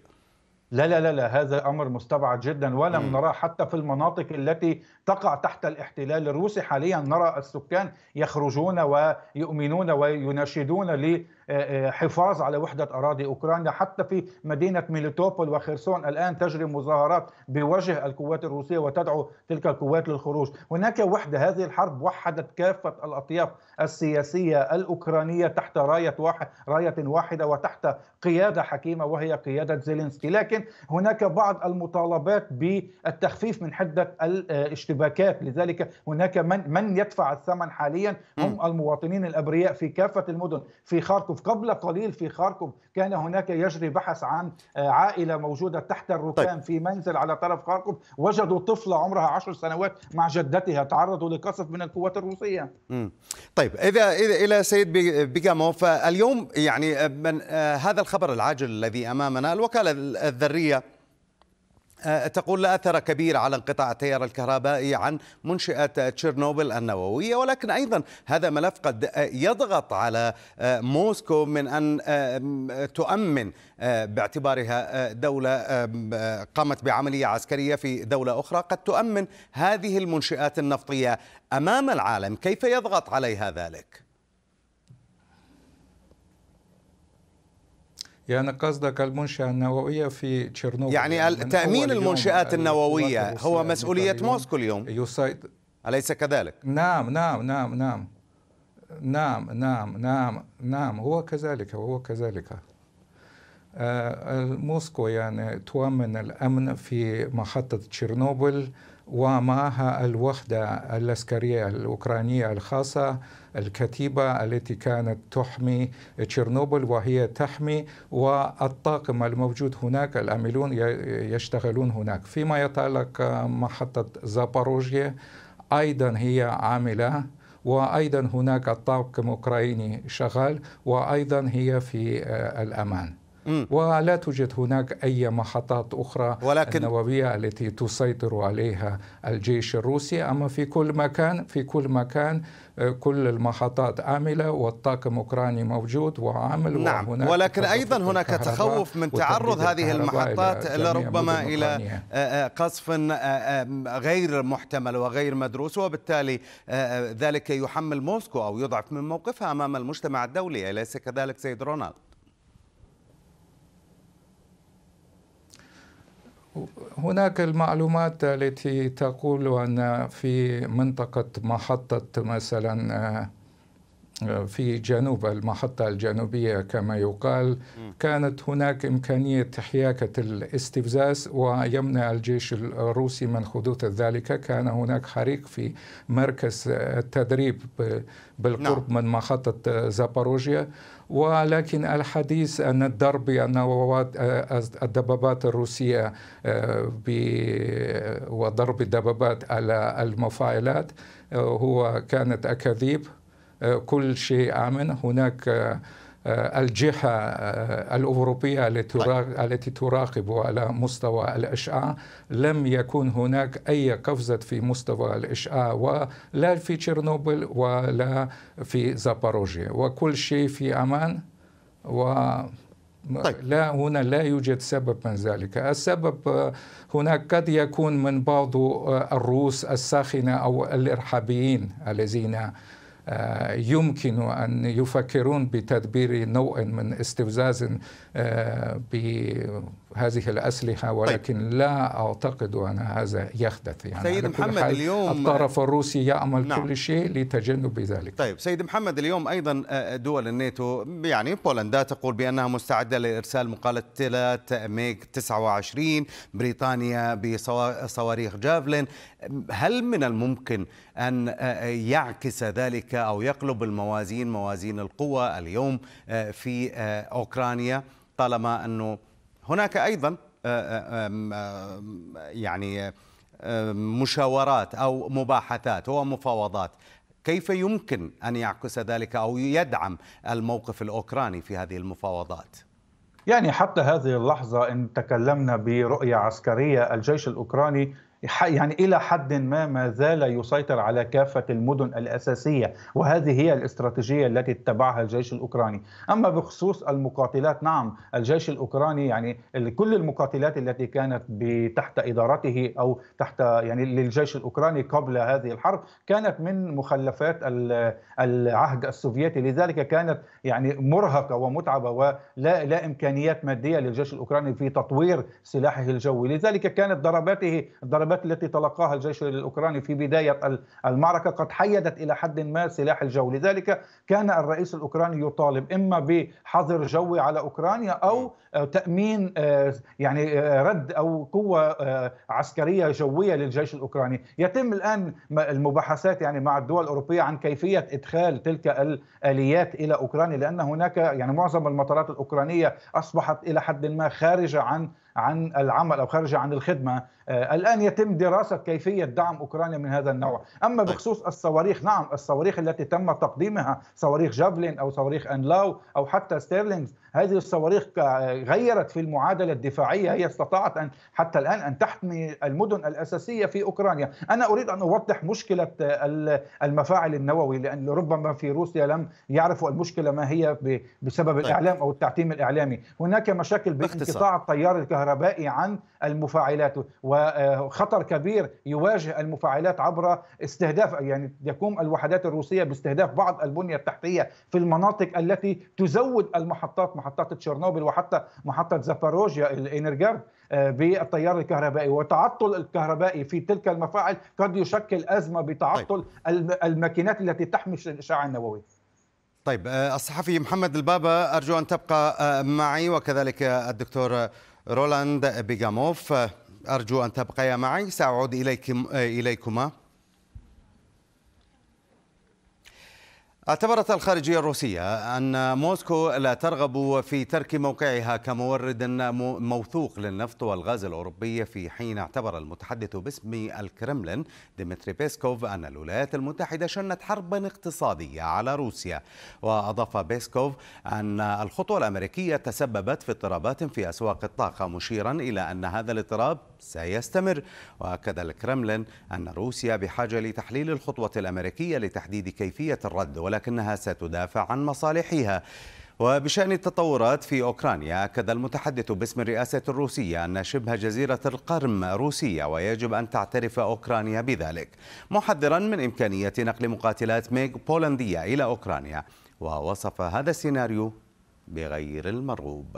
لا لا لا هذا امر مستبعد جدا ولم نراه حتى في المناطق التي تقع تحت الاحتلال الروسي حاليا نرى السكان يخرجون ويؤمنون ويناشدون لحفاظ على وحدة أراضي أوكرانيا حتى في مدينة ميليتوبول وخرسون الآن تجري مظاهرات بوجه القوات الروسية وتدعو تلك القوات للخروج هناك وحدة هذه الحرب وحدت كافة الأطياف السياسية الأوكرانية تحت راية واحد راية واحدة وتحت قيادة حكيمة وهي قيادة زيلينسكي لكن هناك بعض المطالبات بالتخفيف من حدة الاشتباك الاشتباكات لذلك هناك من, من يدفع الثمن حاليا هم المواطنين الأبرياء في كافة المدن في خاركوف قبل قليل في خاركوف كان هناك يجري بحث عن آه، عائلة موجودة تحت الركام طيب. في منزل على طرف خاركوف وجدوا طفلة عمرها عشر سنوات مع جدتها تعرضوا لقصف من القوات الروسية طيب إذا, إذا إلى سيد بيجاموف اليوم يعني آه، من آه، هذا الخبر العاجل الذي أمامنا الوكالة الذرية أه، تقول لا أثر كبير على انقطاع التيار الكهربائي عن منشأة تشيرنوبل النووية ولكن أيضا هذا ملف قد يضغط على أه، موسكو من أن أه، تؤمن باعتبارها دولة قامت بعملية عسكرية في دولة أخرى قد تؤمن هذه المنشآت النفطية أمام العالم كيف يضغط عليها ذلك؟ يعني قصدك المنشأة النووية في تشيرنوبل يعني, يعني تأمين المنشآت النووية هو مسؤولية موسكو اليوم أليس كذلك؟ نعم نعم نعم نعم نعم نعم نعم نعم هو كذلك هو كذلك آه، موسكو يعني تؤمن الأمن في محطة تشيرنوبل ومعها الوحدة العسكرية الأوكرانية الخاصة الكتيبة التي كانت تحمي تشيرنوبل وهي تحمي والطاقم الموجود هناك العاملون يشتغلون هناك فيما يتعلق محطة زاباروجيا أيضا هي عاملة وأيضا هناك الطاقم أوكراني شغال وأيضا هي في الأمان ولا توجد هناك أي محطات أخرى ولكن النووية التي تسيطر عليها الجيش الروسي أما في كل مكان في كل مكان آه، كل المحطات عاملة والطاقم الأوكراني موجود وعامل نعم وهناك ولكن أيضا هناك تخوف من تعرض هذه المحطات لربما إلى آه، آه، قصف غير محتمل وغير مدروس وبالتالي ذلك يحمل موسكو أو يضعف من موقفها أمام المجتمع الدولي أليس كذلك سيد رونالد؟ هناك المعلومات التي تقول أن في منطقة محطة مثلا آه، في جنوب المحطة الجنوبية كما يقال كانت هناك إمكانية حياكة الاستفزاز ويمنع الجيش الروسي من حدوث ذلك كان هناك حريق في مركز التدريب بالقرب نعم. من محطة زاباروجيا ولكن الحديث أن الضرب أن الدبابات الروسية وضرب الدبابات على المفاعلات هو كانت أكاذيب كل شيء آمن هناك آه، الجهة آه، الأوروبية طيب. التي تراقب على مستوى الإشعاع لم يكن هناك أي قفزة في مستوى الإشعاع ولا في تشيرنوبل ولا في زاباروجيا وكل شيء في أمان و طيب. لا هنا لا يوجد سبب من ذلك السبب آه، هناك قد يكون من بعض الروس الساخنة أو الإرهابيين الذين آه، يمكن أن يفكرون بتدبير نوع من استفزاز آه، هذه الأسلحة طيب. ولكن طيب. لا أعتقد أن هذا يحدث يعني سيد محمد اليوم الطرف الروسي يعمل نعم. كل شيء لتجنب ذلك طيب سيد محمد اليوم أيضا آه، آه، دول الناتو يعني بولندا تقول بأنها مستعدة لإرسال مقاتلات ميغ 29 بريطانيا بصواريخ جافلين هل من الممكن أن آه، يعكس ذلك أو يقلب الموازين موازين القوى اليوم في أوكرانيا طالما أنه هناك أيضا آه، آه، يعني مشاورات أو مباحثات ومفاوضات كيف يمكن أن يعكس ذلك أو يدعم الموقف الأوكراني في هذه المفاوضات؟ يعني حتى هذه اللحظة إن تكلمنا برؤية عسكرية الجيش الأوكراني يعني إلى حد ما ما زال يسيطر على كافة المدن الأساسية وهذه هي الاستراتيجية التي اتبعها الجيش الأوكراني أما بخصوص المقاتلات نعم الجيش الأوكراني يعني كل المقاتلات التي كانت تحت إدارته أو تحت يعني للجيش الأوكراني قبل هذه الحرب كانت من مخلفات العهد السوفيتي لذلك كانت يعني مرهقة ومتعبة ولا لا إمكانيات مادية للجيش الأوكراني في تطوير سلاحه الجوي لذلك كانت ضرباته ضربات الضربات التي تلقاها الجيش الاوكراني في بدايه المعركه قد حيدت الى حد ما سلاح الجو، لذلك كان الرئيس الاوكراني يطالب اما بحظر جوي على اوكرانيا او آه، تامين آه، يعني آه، رد او قوه عسكريه جويه للجيش الاوكراني، يتم الان المباحثات يعني مع الدول الاوروبيه عن كيفيه ادخال تلك الاليات الى اوكرانيا لان هناك يعني معظم المطارات الاوكرانيه اصبحت الى حد ما خارجه عن عن العمل او خارجه عن الخدمه الان يتم دراسه كيفيه دعم اوكرانيا من هذا النوع اما طيب. بخصوص الصواريخ نعم الصواريخ التي تم تقديمها صواريخ جافلين او صواريخ انلاو او حتى ستيرلينغز هذه الصواريخ غيرت في المعادله الدفاعيه هي استطاعت ان حتى الان ان تحمي المدن الاساسيه في اوكرانيا انا اريد ان اوضح مشكله المفاعل النووي لان ربما في روسيا لم يعرفوا المشكله ما هي بسبب طيب. الاعلام او التعتيم الاعلامي هناك مشاكل بانقطاع التيار الكهربائي عن المفاعلات وخطر آه، كبير يواجه المفاعلات عبر استهداف يعني يقوم الوحدات الروسيه باستهداف بعض البنيه التحتيه في المناطق التي تزود المحطات محطات تشيرنوبل وحتى محطه زاباروجيا الانرجارد آه، بالتيار الكهربائي وتعطل الكهربائي في تلك المفاعل قد يشكل ازمه بتعطل طيب. الماكينات التي تحمي الاشعاع النووي طيب آه، الصحفي محمد البابا ارجو ان تبقى آه، معي وكذلك الدكتور رولاند بيجاموف ارجو ان تبقيا معي ساعود اليكم اليكما اعتبرت الخارجية الروسية أن موسكو لا ترغب في ترك موقعها كمورد موثوق للنفط والغاز الأوروبي في حين اعتبر المتحدث باسم الكرملين ديمتري بيسكوف أن الولايات المتحدة شنت حربا اقتصادية على روسيا وأضاف بيسكوف أن الخطوة الأمريكية تسببت في اضطرابات في أسواق الطاقة مشيرا إلى أن هذا الاضطراب سيستمر وأكد الكرملين أن روسيا بحاجة لتحليل الخطوة الأمريكية لتحديد كيفية الرد ولكن لكنها ستدافع عن مصالحها وبشأن التطورات في أوكرانيا أكد المتحدث باسم الرئاسة الروسية أن شبه جزيرة القرم روسية ويجب أن تعترف أوكرانيا بذلك محذرا من إمكانية نقل مقاتلات ميغ بولندية إلى أوكرانيا ووصف هذا السيناريو بغير المرغوب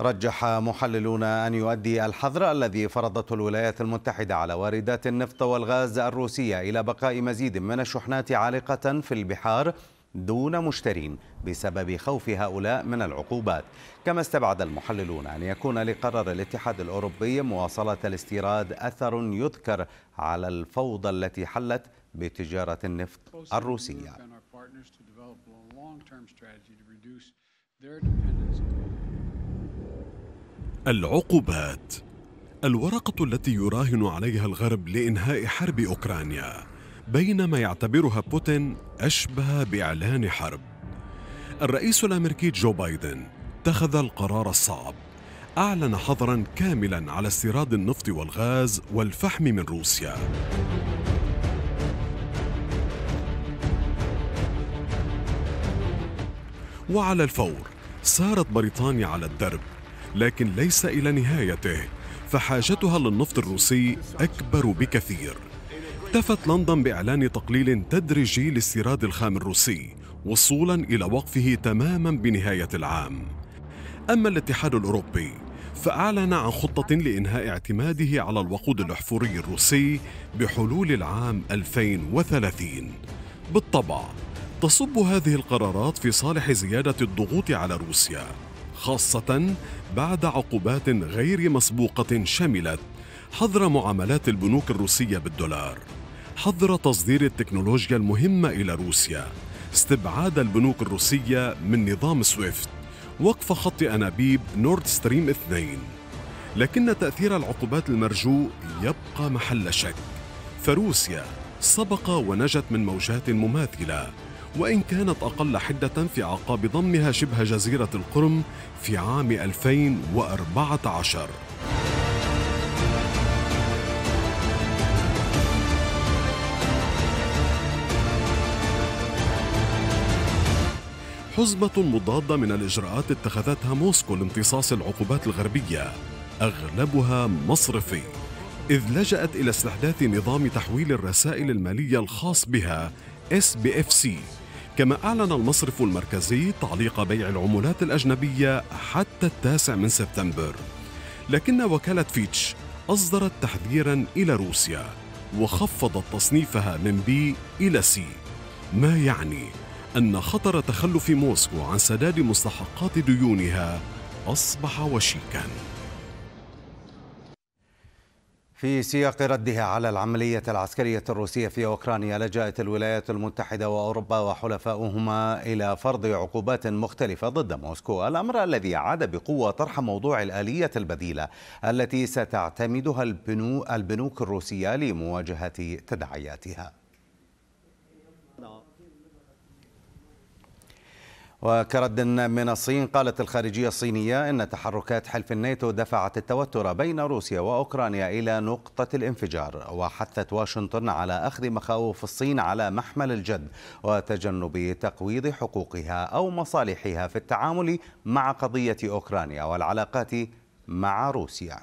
رجح محللون أن يؤدي الحظر الذي فرضته الولايات المتحدة على واردات النفط والغاز الروسية إلى بقاء مزيد من الشحنات عالقة في البحار دون مشترين بسبب خوف هؤلاء من العقوبات كما استبعد المحللون أن يكون لقرار الاتحاد الأوروبي مواصلة الاستيراد أثر يذكر على الفوضى التي حلت بتجارة النفط الروسية العقوبات الورقة التي يراهن عليها الغرب لإنهاء حرب أوكرانيا بينما يعتبرها بوتين أشبه بإعلان حرب الرئيس الأمريكي جو بايدن اتخذ القرار الصعب أعلن حظرا كاملا على استيراد النفط والغاز والفحم من روسيا وعلى الفور سارت بريطانيا على الدرب لكن ليس إلى نهايته فحاجتها للنفط الروسي أكبر بكثير اكتفت لندن بإعلان تقليل تدريجي لاستيراد الخام الروسي وصولا إلى وقفه تماما بنهاية العام أما الاتحاد الأوروبي فأعلن عن خطة لإنهاء اعتماده على الوقود الأحفوري الروسي بحلول العام 2030 بالطبع تصب هذه القرارات في صالح زيادة الضغوط على روسيا خاصة بعد عقوبات غير مسبوقة شملت حظر معاملات البنوك الروسية بالدولار حظر تصدير التكنولوجيا المهمة إلى روسيا استبعاد البنوك الروسية من نظام سويفت وقف خط أنابيب نورد ستريم 2 لكن تأثير العقوبات المرجو يبقى محل شك فروسيا سبق ونجت من موجات مماثلة وإن كانت أقل حدة في أعقاب ضمها شبه جزيرة القرم في عام 2014 حزمة مضادة من الإجراءات اتخذتها موسكو لامتصاص العقوبات الغربية أغلبها مصرفي إذ لجأت إلى استحداث نظام تحويل الرسائل المالية الخاص بها SBFC كما أعلن المصرف المركزي تعليق بيع العملات الأجنبية حتى التاسع من سبتمبر لكن وكالة فيتش أصدرت تحذيرا إلى روسيا وخفضت تصنيفها من بي إلى سي ما يعني أن خطر تخلف موسكو عن سداد مستحقات ديونها أصبح وشيكاً في سياق ردها على العملية العسكرية الروسية في أوكرانيا لجأت الولايات المتحدة وأوروبا وحلفاؤهما إلى فرض عقوبات مختلفة ضد موسكو الأمر الذي عاد بقوة طرح موضوع الآلية البديلة التي ستعتمدها البنوك الروسية لمواجهة تداعياتها وكرد من الصين قالت الخارجية الصينية إن تحركات حلف الناتو دفعت التوتر بين روسيا وأوكرانيا إلى نقطة الانفجار وحثت واشنطن على أخذ مخاوف الصين على محمل الجد وتجنب تقويض حقوقها أو مصالحها في التعامل مع قضية أوكرانيا والعلاقات مع روسيا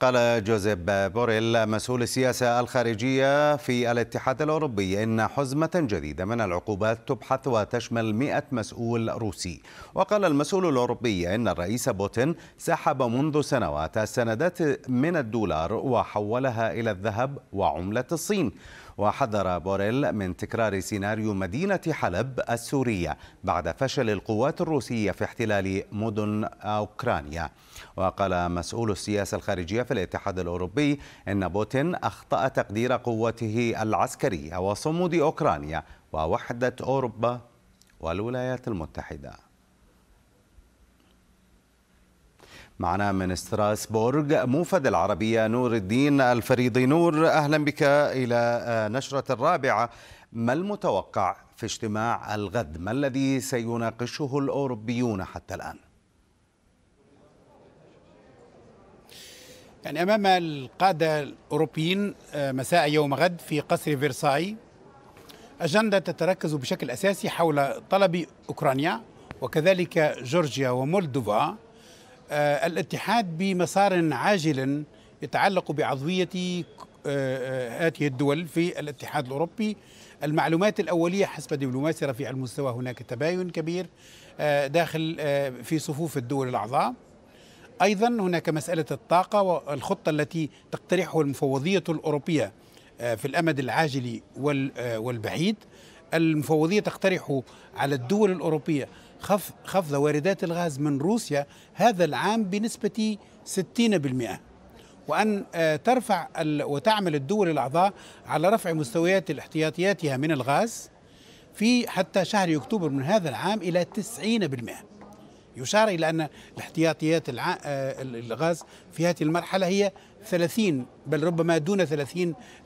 قال جوزيب بوريل مسؤول السياسة الخارجية في الاتحاد الأوروبي إن حزمة جديدة من العقوبات تبحث وتشمل مئة مسؤول روسي وقال المسؤول الأوروبي إن الرئيس بوتين سحب منذ سنوات السندات من الدولار وحولها إلى الذهب وعملة الصين وحذر بوريل من تكرار سيناريو مدينة حلب السورية بعد فشل القوات الروسية في احتلال مدن أوكرانيا وقال مسؤول السياسة الخارجية في الاتحاد الأوروبي أن بوتين أخطأ تقدير قوته العسكرية وصمود أوكرانيا ووحدة أوروبا والولايات المتحدة معنا من ستراسبورغ موفد العربية نور الدين الفريضي نور أهلا بك إلى نشرة الرابعة ما المتوقع في اجتماع الغد ما الذي سيناقشه الأوروبيون حتى الآن؟ يعني أمام القادة الأوروبيين آه، مساء يوم غد في قصر فيرساي أجندة تتركز بشكل أساسي حول طلب أوكرانيا وكذلك جورجيا ومولدوفا آه، الاتحاد بمسار عاجل يتعلق بعضوية آه، آه، هذه الدول في الاتحاد الأوروبي المعلومات الأولية حسب دبلوماسي رفيع المستوى هناك تباين كبير داخل في صفوف الدول الأعضاء أيضا هناك مسألة الطاقة والخطة التي تقترحها المفوضية الأوروبية في الأمد العاجل والبعيد المفوضية تقترح على الدول الأوروبية خفض واردات الغاز من روسيا هذا العام بنسبة 60% وأن آه، ترفع وتعمل الدول الأعضاء على رفع مستويات الاحتياطياتها من الغاز في حتى شهر أكتوبر من هذا العام إلى 90% يشار إلى أن الاحتياطيات آه، الغاز في هذه المرحلة هي 30 بل ربما دون 30%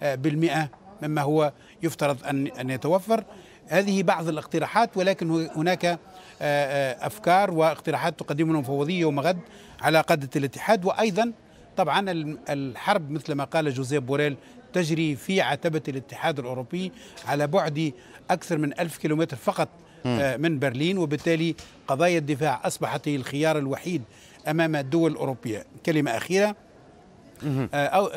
آه، مما هو يفترض أن يتوفر هذه بعض الاقتراحات ولكن هناك آه، آه، افكار واقتراحات تقدمها المفوضيه يوم غد على قاده الاتحاد وايضا طبعا الحرب مثل ما قال جوزيف بوريل تجري في عتبه الاتحاد الاوروبي على بعد اكثر من ألف كيلومتر فقط آه، من برلين وبالتالي قضايا الدفاع اصبحت الخيار الوحيد امام الدول الاوروبيه كلمه اخيره أو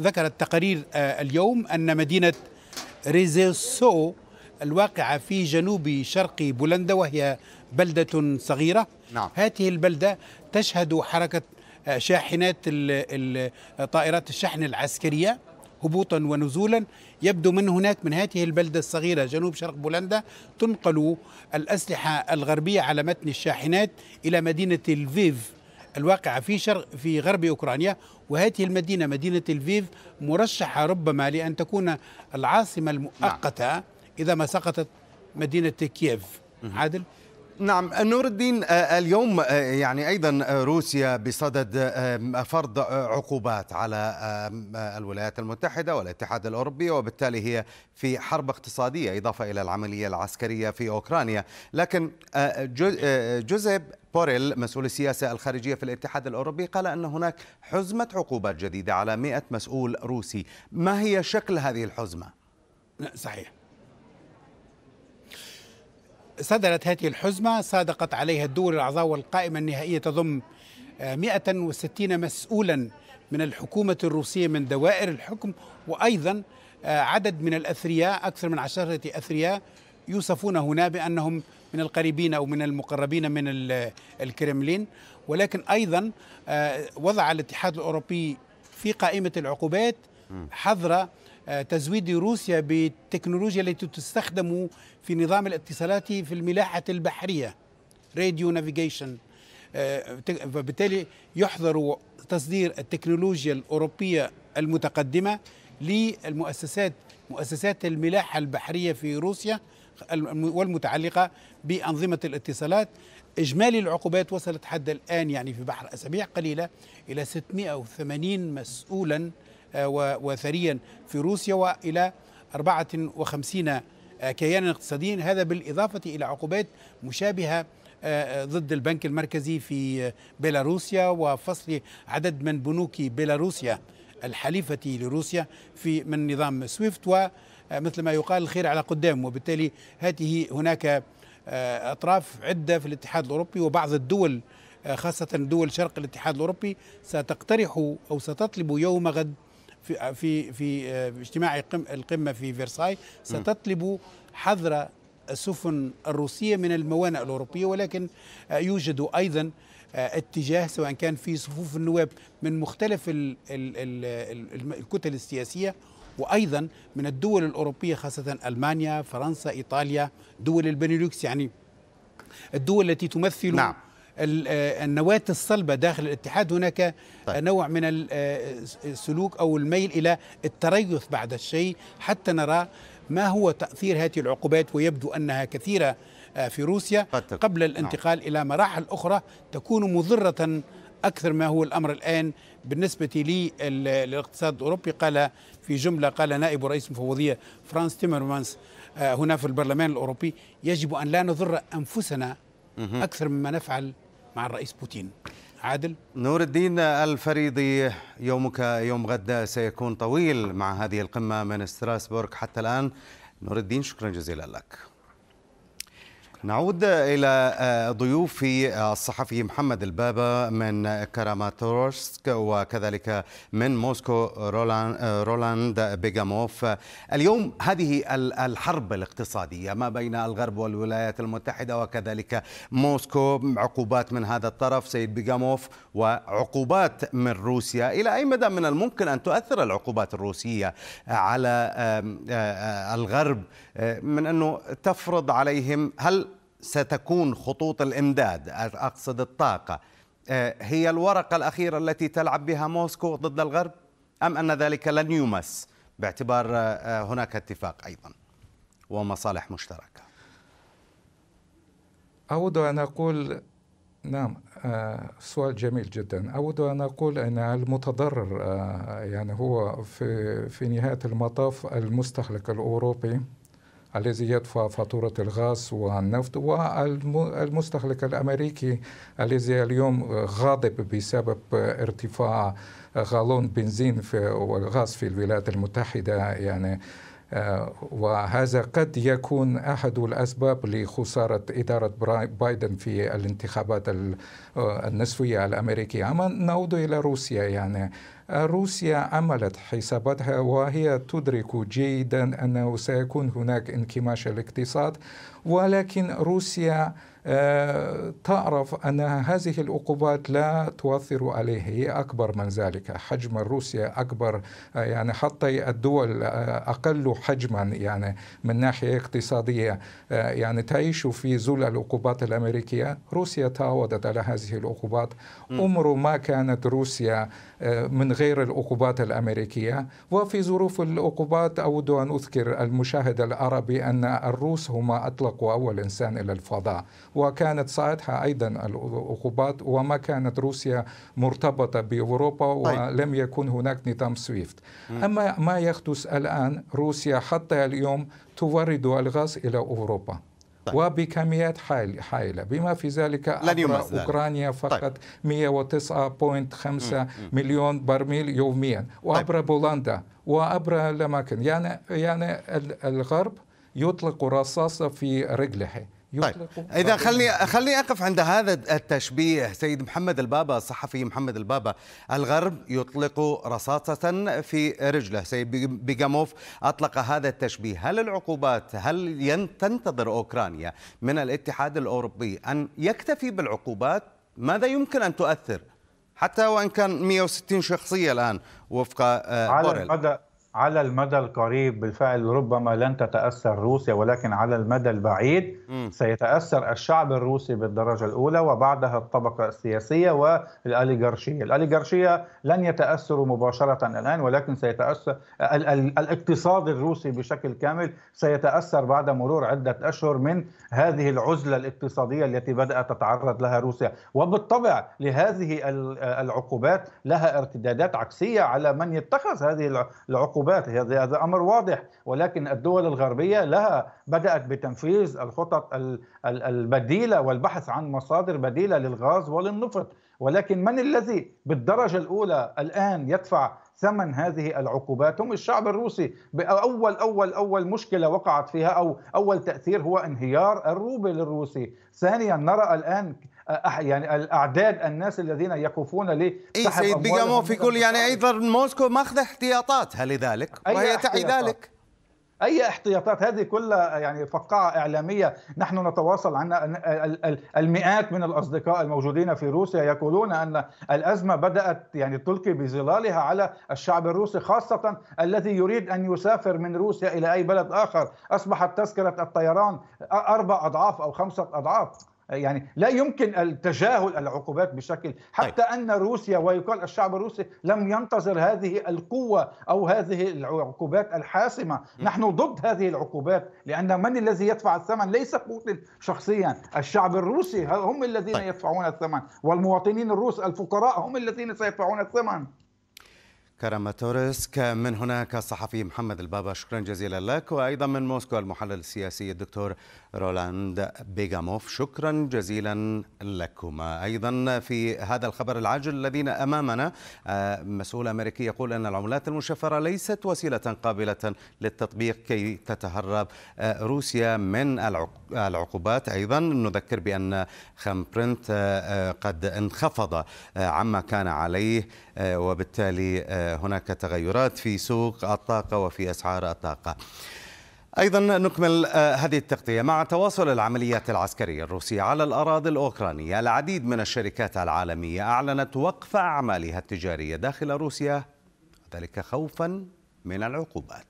ذكرت تقارير اليوم ان مدينه ريزيسو الواقعة في جنوب شرق بولندا وهي بلدة صغيرة نعم. هذه البلدة تشهد حركة آه، شاحنات آه، طائرات الشحن العسكرية هبوطا ونزولا يبدو من هناك من هذه البلدة الصغيرة جنوب شرق بولندا تنقل الأسلحة الغربية على متن الشاحنات إلى مدينة الفيف الواقعة في شرق في غرب أوكرانيا وهذه المدينة مدينة الفيف مرشحة ربما لأن تكون العاصمة نعم. المؤقتة نعم. إذا ما سقطت مدينة كييف عادل نعم نور الدين آه، اليوم آه، يعني ايضا آه، روسيا بصدد فرض عقوبات على الولايات المتحده والاتحاد الاوروبي وبالتالي هي في حرب اقتصاديه اضافه الى العمليه العسكريه في اوكرانيا لكن جوزيب بوريل مسؤول السياسة الخارجية في الاتحاد الأوروبي قال أن هناك حزمة عقوبات جديدة على 100 مسؤول روسي ما هي شكل هذه الحزمة؟ صحيح صدرت هذه الحزمة صادقت عليها الدول الأعضاء والقائمة النهائية تضم 160 آه، مسؤولا من الحكومة الروسية من دوائر الحكم وأيضا آه، عدد من الأثرياء أكثر من عشرة أثرياء يوصفون هنا بأنهم من القريبين أو من المقربين من آه، الكرملين ولكن أيضا وضع الاتحاد الأوروبي في قائمة العقوبات حظر آه، تزويد روسيا بالتكنولوجيا التي تستخدم في نظام الاتصالات في الملاحة البحرية راديو آه، نافيجيشن فبالتالي يحظر تصدير التكنولوجيا الأوروبية المتقدمة للمؤسسات مؤسسات الملاحة البحرية في روسيا والمتعلقة بأنظمة الاتصالات إجمالي العقوبات وصلت حد الآن يعني في بحر أسابيع قليلة إلى 680 مسؤولا آه، وثريا في روسيا وإلى 54 آه، كيانا اقتصاديا هذا بالإضافة إلى عقوبات مشابهة آه، ضد البنك المركزي في بيلاروسيا وفصل عدد من بنوك بيلاروسيا الحليفة لروسيا في من نظام سويفت ومثل ما يقال الخير على قدام وبالتالي هذه هناك أطراف عدة في الاتحاد الأوروبي وبعض الدول خاصة دول شرق الاتحاد الأوروبي ستقترح أو ستطلب يوم غد آه، في في في آه، اجتماع القمه في فرساي ستطلب حظر السفن الروسيه من الموانئ الاوروبيه ولكن آه، يوجد ايضا اتجاه سواء كان في صفوف النواب من مختلف الكتل السياسيه وايضا من الدول الاوروبيه خاصه المانيا، فرنسا، ايطاليا، دول البنيلوكس يعني الدول التي تمثل نعم. آه، النواة الصلبة داخل الاتحاد هناك آه، طيب. نوع من آه، السلوك أو الميل إلى التريث بعد الشيء حتى نرى ما هو تأثير هذه العقوبات ويبدو أنها كثيرة في روسيا قبل نعم. الانتقال نعم. إلى مراحل أخرى تكون مضرة أكثر ما هو الأمر الآن بالنسبة لي للاقتصاد الأوروبي قال في جملة قال نائب رئيس مفوضية فرانس تيمرمانس هنا في البرلمان الأوروبي يجب أن لا نضر أنفسنا أكثر مما نفعل مع الرئيس بوتين عادل نور الدين الفريدي يومك يوم غد سيكون طويل مع هذه القمة من ستراسبورغ حتى الآن نور الدين شكرا جزيلا لك نعود إلى آه، ضيوفي آه، الصحفي محمد البابا من كراماتورسك وكذلك من موسكو رولاند آه، بيغاموف اليوم هذه الحرب الاقتصادية ما بين الغرب والولايات المتحدة وكذلك موسكو عقوبات من هذا الطرف سيد بيغاموف وعقوبات من روسيا إلى أي مدى من الممكن أن تؤثر العقوبات الروسية على الغرب آه، من أنه تفرض عليهم هل ستكون خطوط الإمداد أقصد الطاقة آه، هي الورقة الأخيرة التي تلعب بها موسكو ضد الغرب أم أن ذلك لن يمس باعتبار آه، هناك اتفاق أيضا ومصالح مشتركة أود أن أقول نعم سؤال جميل جدا أود أن أقول أن المتضرر يعني هو في, في نهاية المطاف المستهلك الأوروبي الذي يدفع فاتورة الغاز والنفط والمستهلك الأمريكي الذي اليوم غاضب بسبب ارتفاع غالون بنزين في والغاز في الولايات المتحدة يعني آه، وهذا قد يكون احد الاسباب لخساره اداره بايدن في الانتخابات آه، النصفيه الامريكيه اما نعود الى روسيا يعني روسيا عملت حساباتها وهي تدرك جيدا أنه سيكون هناك انكماش الاقتصاد ولكن روسيا آه، تعرف أن هذه العقوبات لا تؤثر عليه هي أكبر من ذلك حجم روسيا أكبر آه، يعني حتى الدول آه، أقل حجما يعني من ناحية اقتصادية يعني تعيش في ظل العقوبات الأمريكية روسيا تعودت على هذه العقوبات عمر ما كانت روسيا من غير العقوبات الأمريكية وفي ظروف العقوبات أود أن أذكر المشاهد العربي أن الروس هم أطلقوا أول إنسان إلى الفضاء وكانت ساعتها أيضا العقوبات وما كانت روسيا مرتبطة بأوروبا طيب. ولم يكن هناك نظام سويفت أما ما يحدث الآن روسيا حتى اليوم تورد الغاز إلى أوروبا طيب. وبكميات هائلة بما في ذلك أوكرانيا طيب. فقط طيب. 109.5 مليون برميل يوميا وعبر طيب. بولندا وعبر الأماكن يعني يعني الغرب يطلق رصاصة في رجله طيب. اذا خلني خلني اقف عند هذا التشبيه سيد محمد البابا الصحفي محمد البابا الغرب يطلق رصاصه في رجله سيد بيجاموف اطلق هذا التشبيه هل العقوبات هل تنتظر اوكرانيا من الاتحاد الاوروبي ان يكتفي بالعقوبات ماذا يمكن ان تؤثر حتى وان كان 160 شخصيه الان وفق آه، على بوريل. على المدى القريب بالفعل ربما لن تتاثر روسيا ولكن على المدى البعيد سيتاثر الشعب الروسي بالدرجه الاولى وبعدها الطبقه السياسيه والاليغارشيه، الاليغارشيه لن يتاثروا مباشره الان ولكن سيتاثر ال ال الاقتصاد الروسي بشكل كامل سيتاثر بعد مرور عده اشهر من هذه العزله الاقتصاديه التي بدات تتعرض لها روسيا، وبالطبع لهذه العقوبات لها ارتدادات عكسيه على من يتخذ هذه العقوبات عقوبات هذا هذا امر واضح ولكن الدول الغربيه لها بدات بتنفيذ الخطط البديله والبحث عن مصادر بديله للغاز وللنفط ولكن من الذي بالدرجه الاولى الان يدفع ثمن هذه العقوبات هم الشعب الروسي بأول أول أول مشكلة وقعت فيها أو أول تأثير هو انهيار الروبل الروسي ثانيا نرى الآن يعني الاعداد الناس الذين يقفون ل إيه سيد بيجامو في كل يعني ايضا موسكو ماخذ احتياطاتها لذلك وهي تعي ذلك اي احتياطات هذه كلها يعني فقاعه اعلاميه نحن نتواصل عن المئات من الاصدقاء الموجودين في روسيا يقولون ان الازمه بدات يعني تلقي بظلالها على الشعب الروسي خاصه الذي يريد ان يسافر من روسيا الى اي بلد اخر اصبحت تذكره الطيران اربع اضعاف او خمسه اضعاف يعني لا يمكن التجاهل العقوبات بشكل طيب. حتى طيب. ان روسيا ويقال الشعب الروسي لم ينتظر هذه القوه او هذه العقوبات الحاسمه، م. نحن ضد هذه العقوبات لان من الذي يدفع الثمن ليس بوتين شخصيا، الشعب الروسي هم الذين طيب. يدفعون الثمن والمواطنين الروس الفقراء هم الذين سيدفعون الثمن. كراماتورسك من هناك الصحفي محمد البابا شكرا جزيلا لك وأيضا من موسكو المحلل السياسي الدكتور رولاند بيغاموف شكرا جزيلا لكما أيضا في هذا الخبر العاجل الذين أمامنا آه، مسؤول أمريكي يقول أن العملات المشفرة ليست وسيلة قابلة للتطبيق كي تتهرب آه، روسيا من العقوبات أيضا نذكر بأن خام برنت آه، قد انخفض عما كان عليه وبالتالي هناك تغيرات في سوق الطاقة وفي أسعار الطاقة أيضا نكمل آه، هذه التغطية مع تواصل العمليات العسكرية الروسية على الأراضي الأوكرانية العديد من الشركات العالمية أعلنت وقف أعمالها التجارية داخل روسيا ذلك خوفا من العقوبات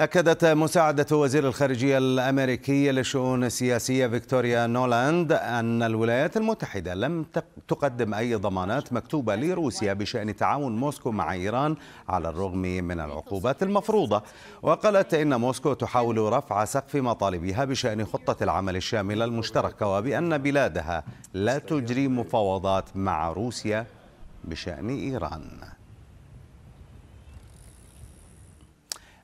أكدت مساعدة وزير الخارجية الأمريكية للشؤون السياسية فيكتوريا نولاند أن الولايات المتحدة لم تقدم أي ضمانات مكتوبة لروسيا بشأن تعاون موسكو مع إيران على الرغم من العقوبات المفروضة وقالت إن موسكو تحاول رفع سقف مطالبها بشأن خطة العمل الشاملة المشتركة وبأن بلادها لا تجري مفاوضات مع روسيا بشأن إيران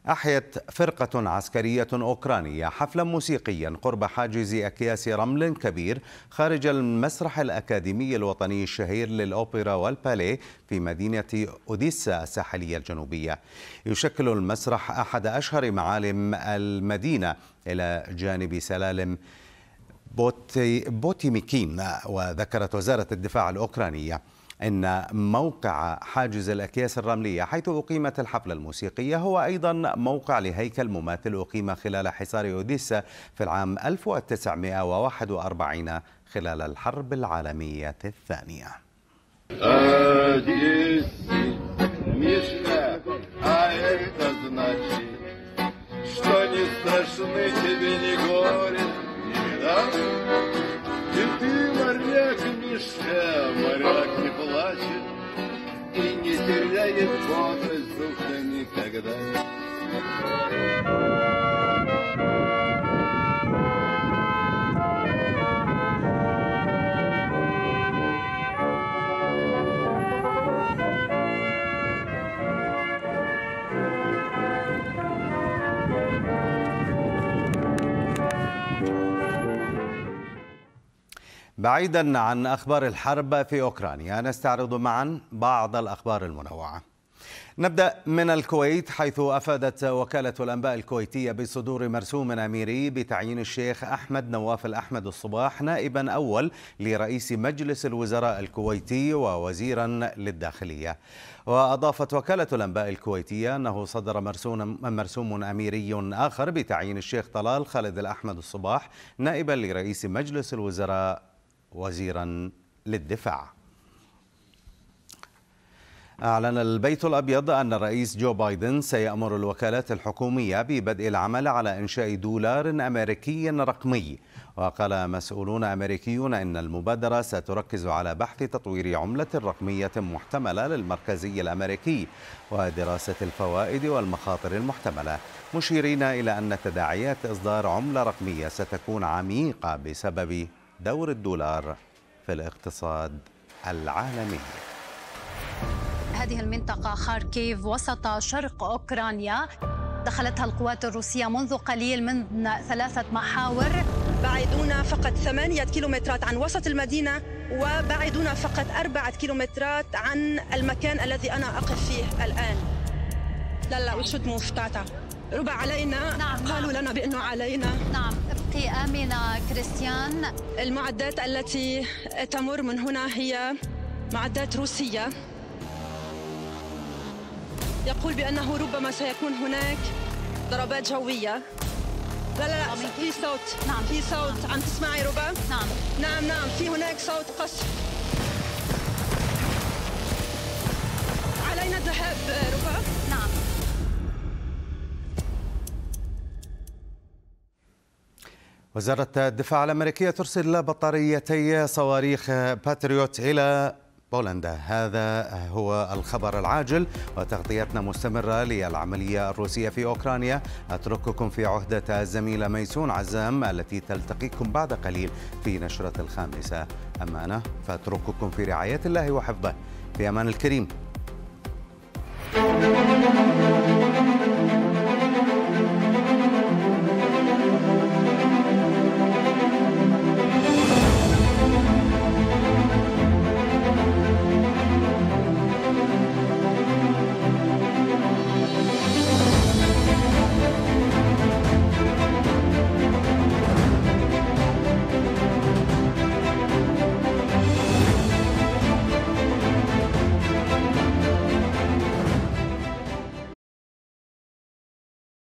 أحيت فرقة عسكرية أوكرانية حفلا موسيقيا قرب حاجز أكياس رمل كبير خارج المسرح الأكاديمي الوطني الشهير للأوبرا والباليه في مدينة أوديسا الساحلية الجنوبية يشكل المسرح أحد أشهر معالم المدينة إلى جانب سلالم بوتي بوتيميكين وذكرت وزارة الدفاع الأوكرانية إن موقع حاجز الأكياس الرملية حيث أقيمت الحفلة الموسيقية هو أيضا موقع لهيكل مماثل أقيم خلال حصار أوديسا في العام 1941 خلال الحرب العالمية الثانية ты, моряк, Мишка, моряк не плачет и не теряет бодрость духа никогда. بعيدا عن أخبار الحرب في أوكرانيا نستعرض معا بعض الأخبار المنوعة نبدأ من الكويت حيث أفادت وكالة الأنباء الكويتية بصدور مرسوم أميري بتعيين الشيخ أحمد نواف الأحمد الصباح نائبا أول لرئيس مجلس الوزراء الكويتي ووزيرا للداخلية وأضافت وكالة الأنباء الكويتية أنه صدر مرسوم, أميري آخر بتعيين الشيخ طلال خالد الأحمد الصباح نائبا لرئيس مجلس الوزراء وزيرا للدفاع أعلن البيت الأبيض أن الرئيس جو بايدن سيأمر الوكالات الحكومية ببدء العمل على إنشاء دولار أمريكي رقمي وقال مسؤولون أمريكيون أن المبادرة ستركز على بحث تطوير عملة رقمية محتملة للمركزي الأمريكي ودراسة الفوائد والمخاطر المحتملة مشيرين إلى أن تداعيات إصدار عملة رقمية ستكون عميقة بسبب دور الدولار في الاقتصاد العالمي هذه المنطقة خاركيف وسط شرق أوكرانيا دخلتها القوات الروسية منذ قليل من ثلاثة محاور بعيدون فقط ثمانية كيلومترات عن وسط المدينة وبعيدون فقط أربعة كيلومترات عن المكان الذي أنا أقف فيه الآن لا لا وشد مفتاتة ربع علينا نعم،, نعم. قالوا لنا بأنه علينا نعم سيدتي آمنة كريستيان المعدات التي تمر من هنا هي معدات روسية يقول بأنه ربما سيكون هناك ضربات جوية لا لا لا في صوت نعم في صوت نعم. عم تسمعي ربا؟ نعم نعم نعم في هناك صوت قصف علينا الذهاب ربا وزارة الدفاع الأمريكية ترسل بطاريتي صواريخ باتريوت إلى بولندا هذا هو الخبر العاجل وتغطيتنا مستمرة للعملية الروسية في أوكرانيا أترككم في عهدة الزميلة ميسون عزام التي تلتقيكم بعد قليل في نشرة الخامسة أما أنا فأترككم في رعاية الله وحفظه في أمان الكريم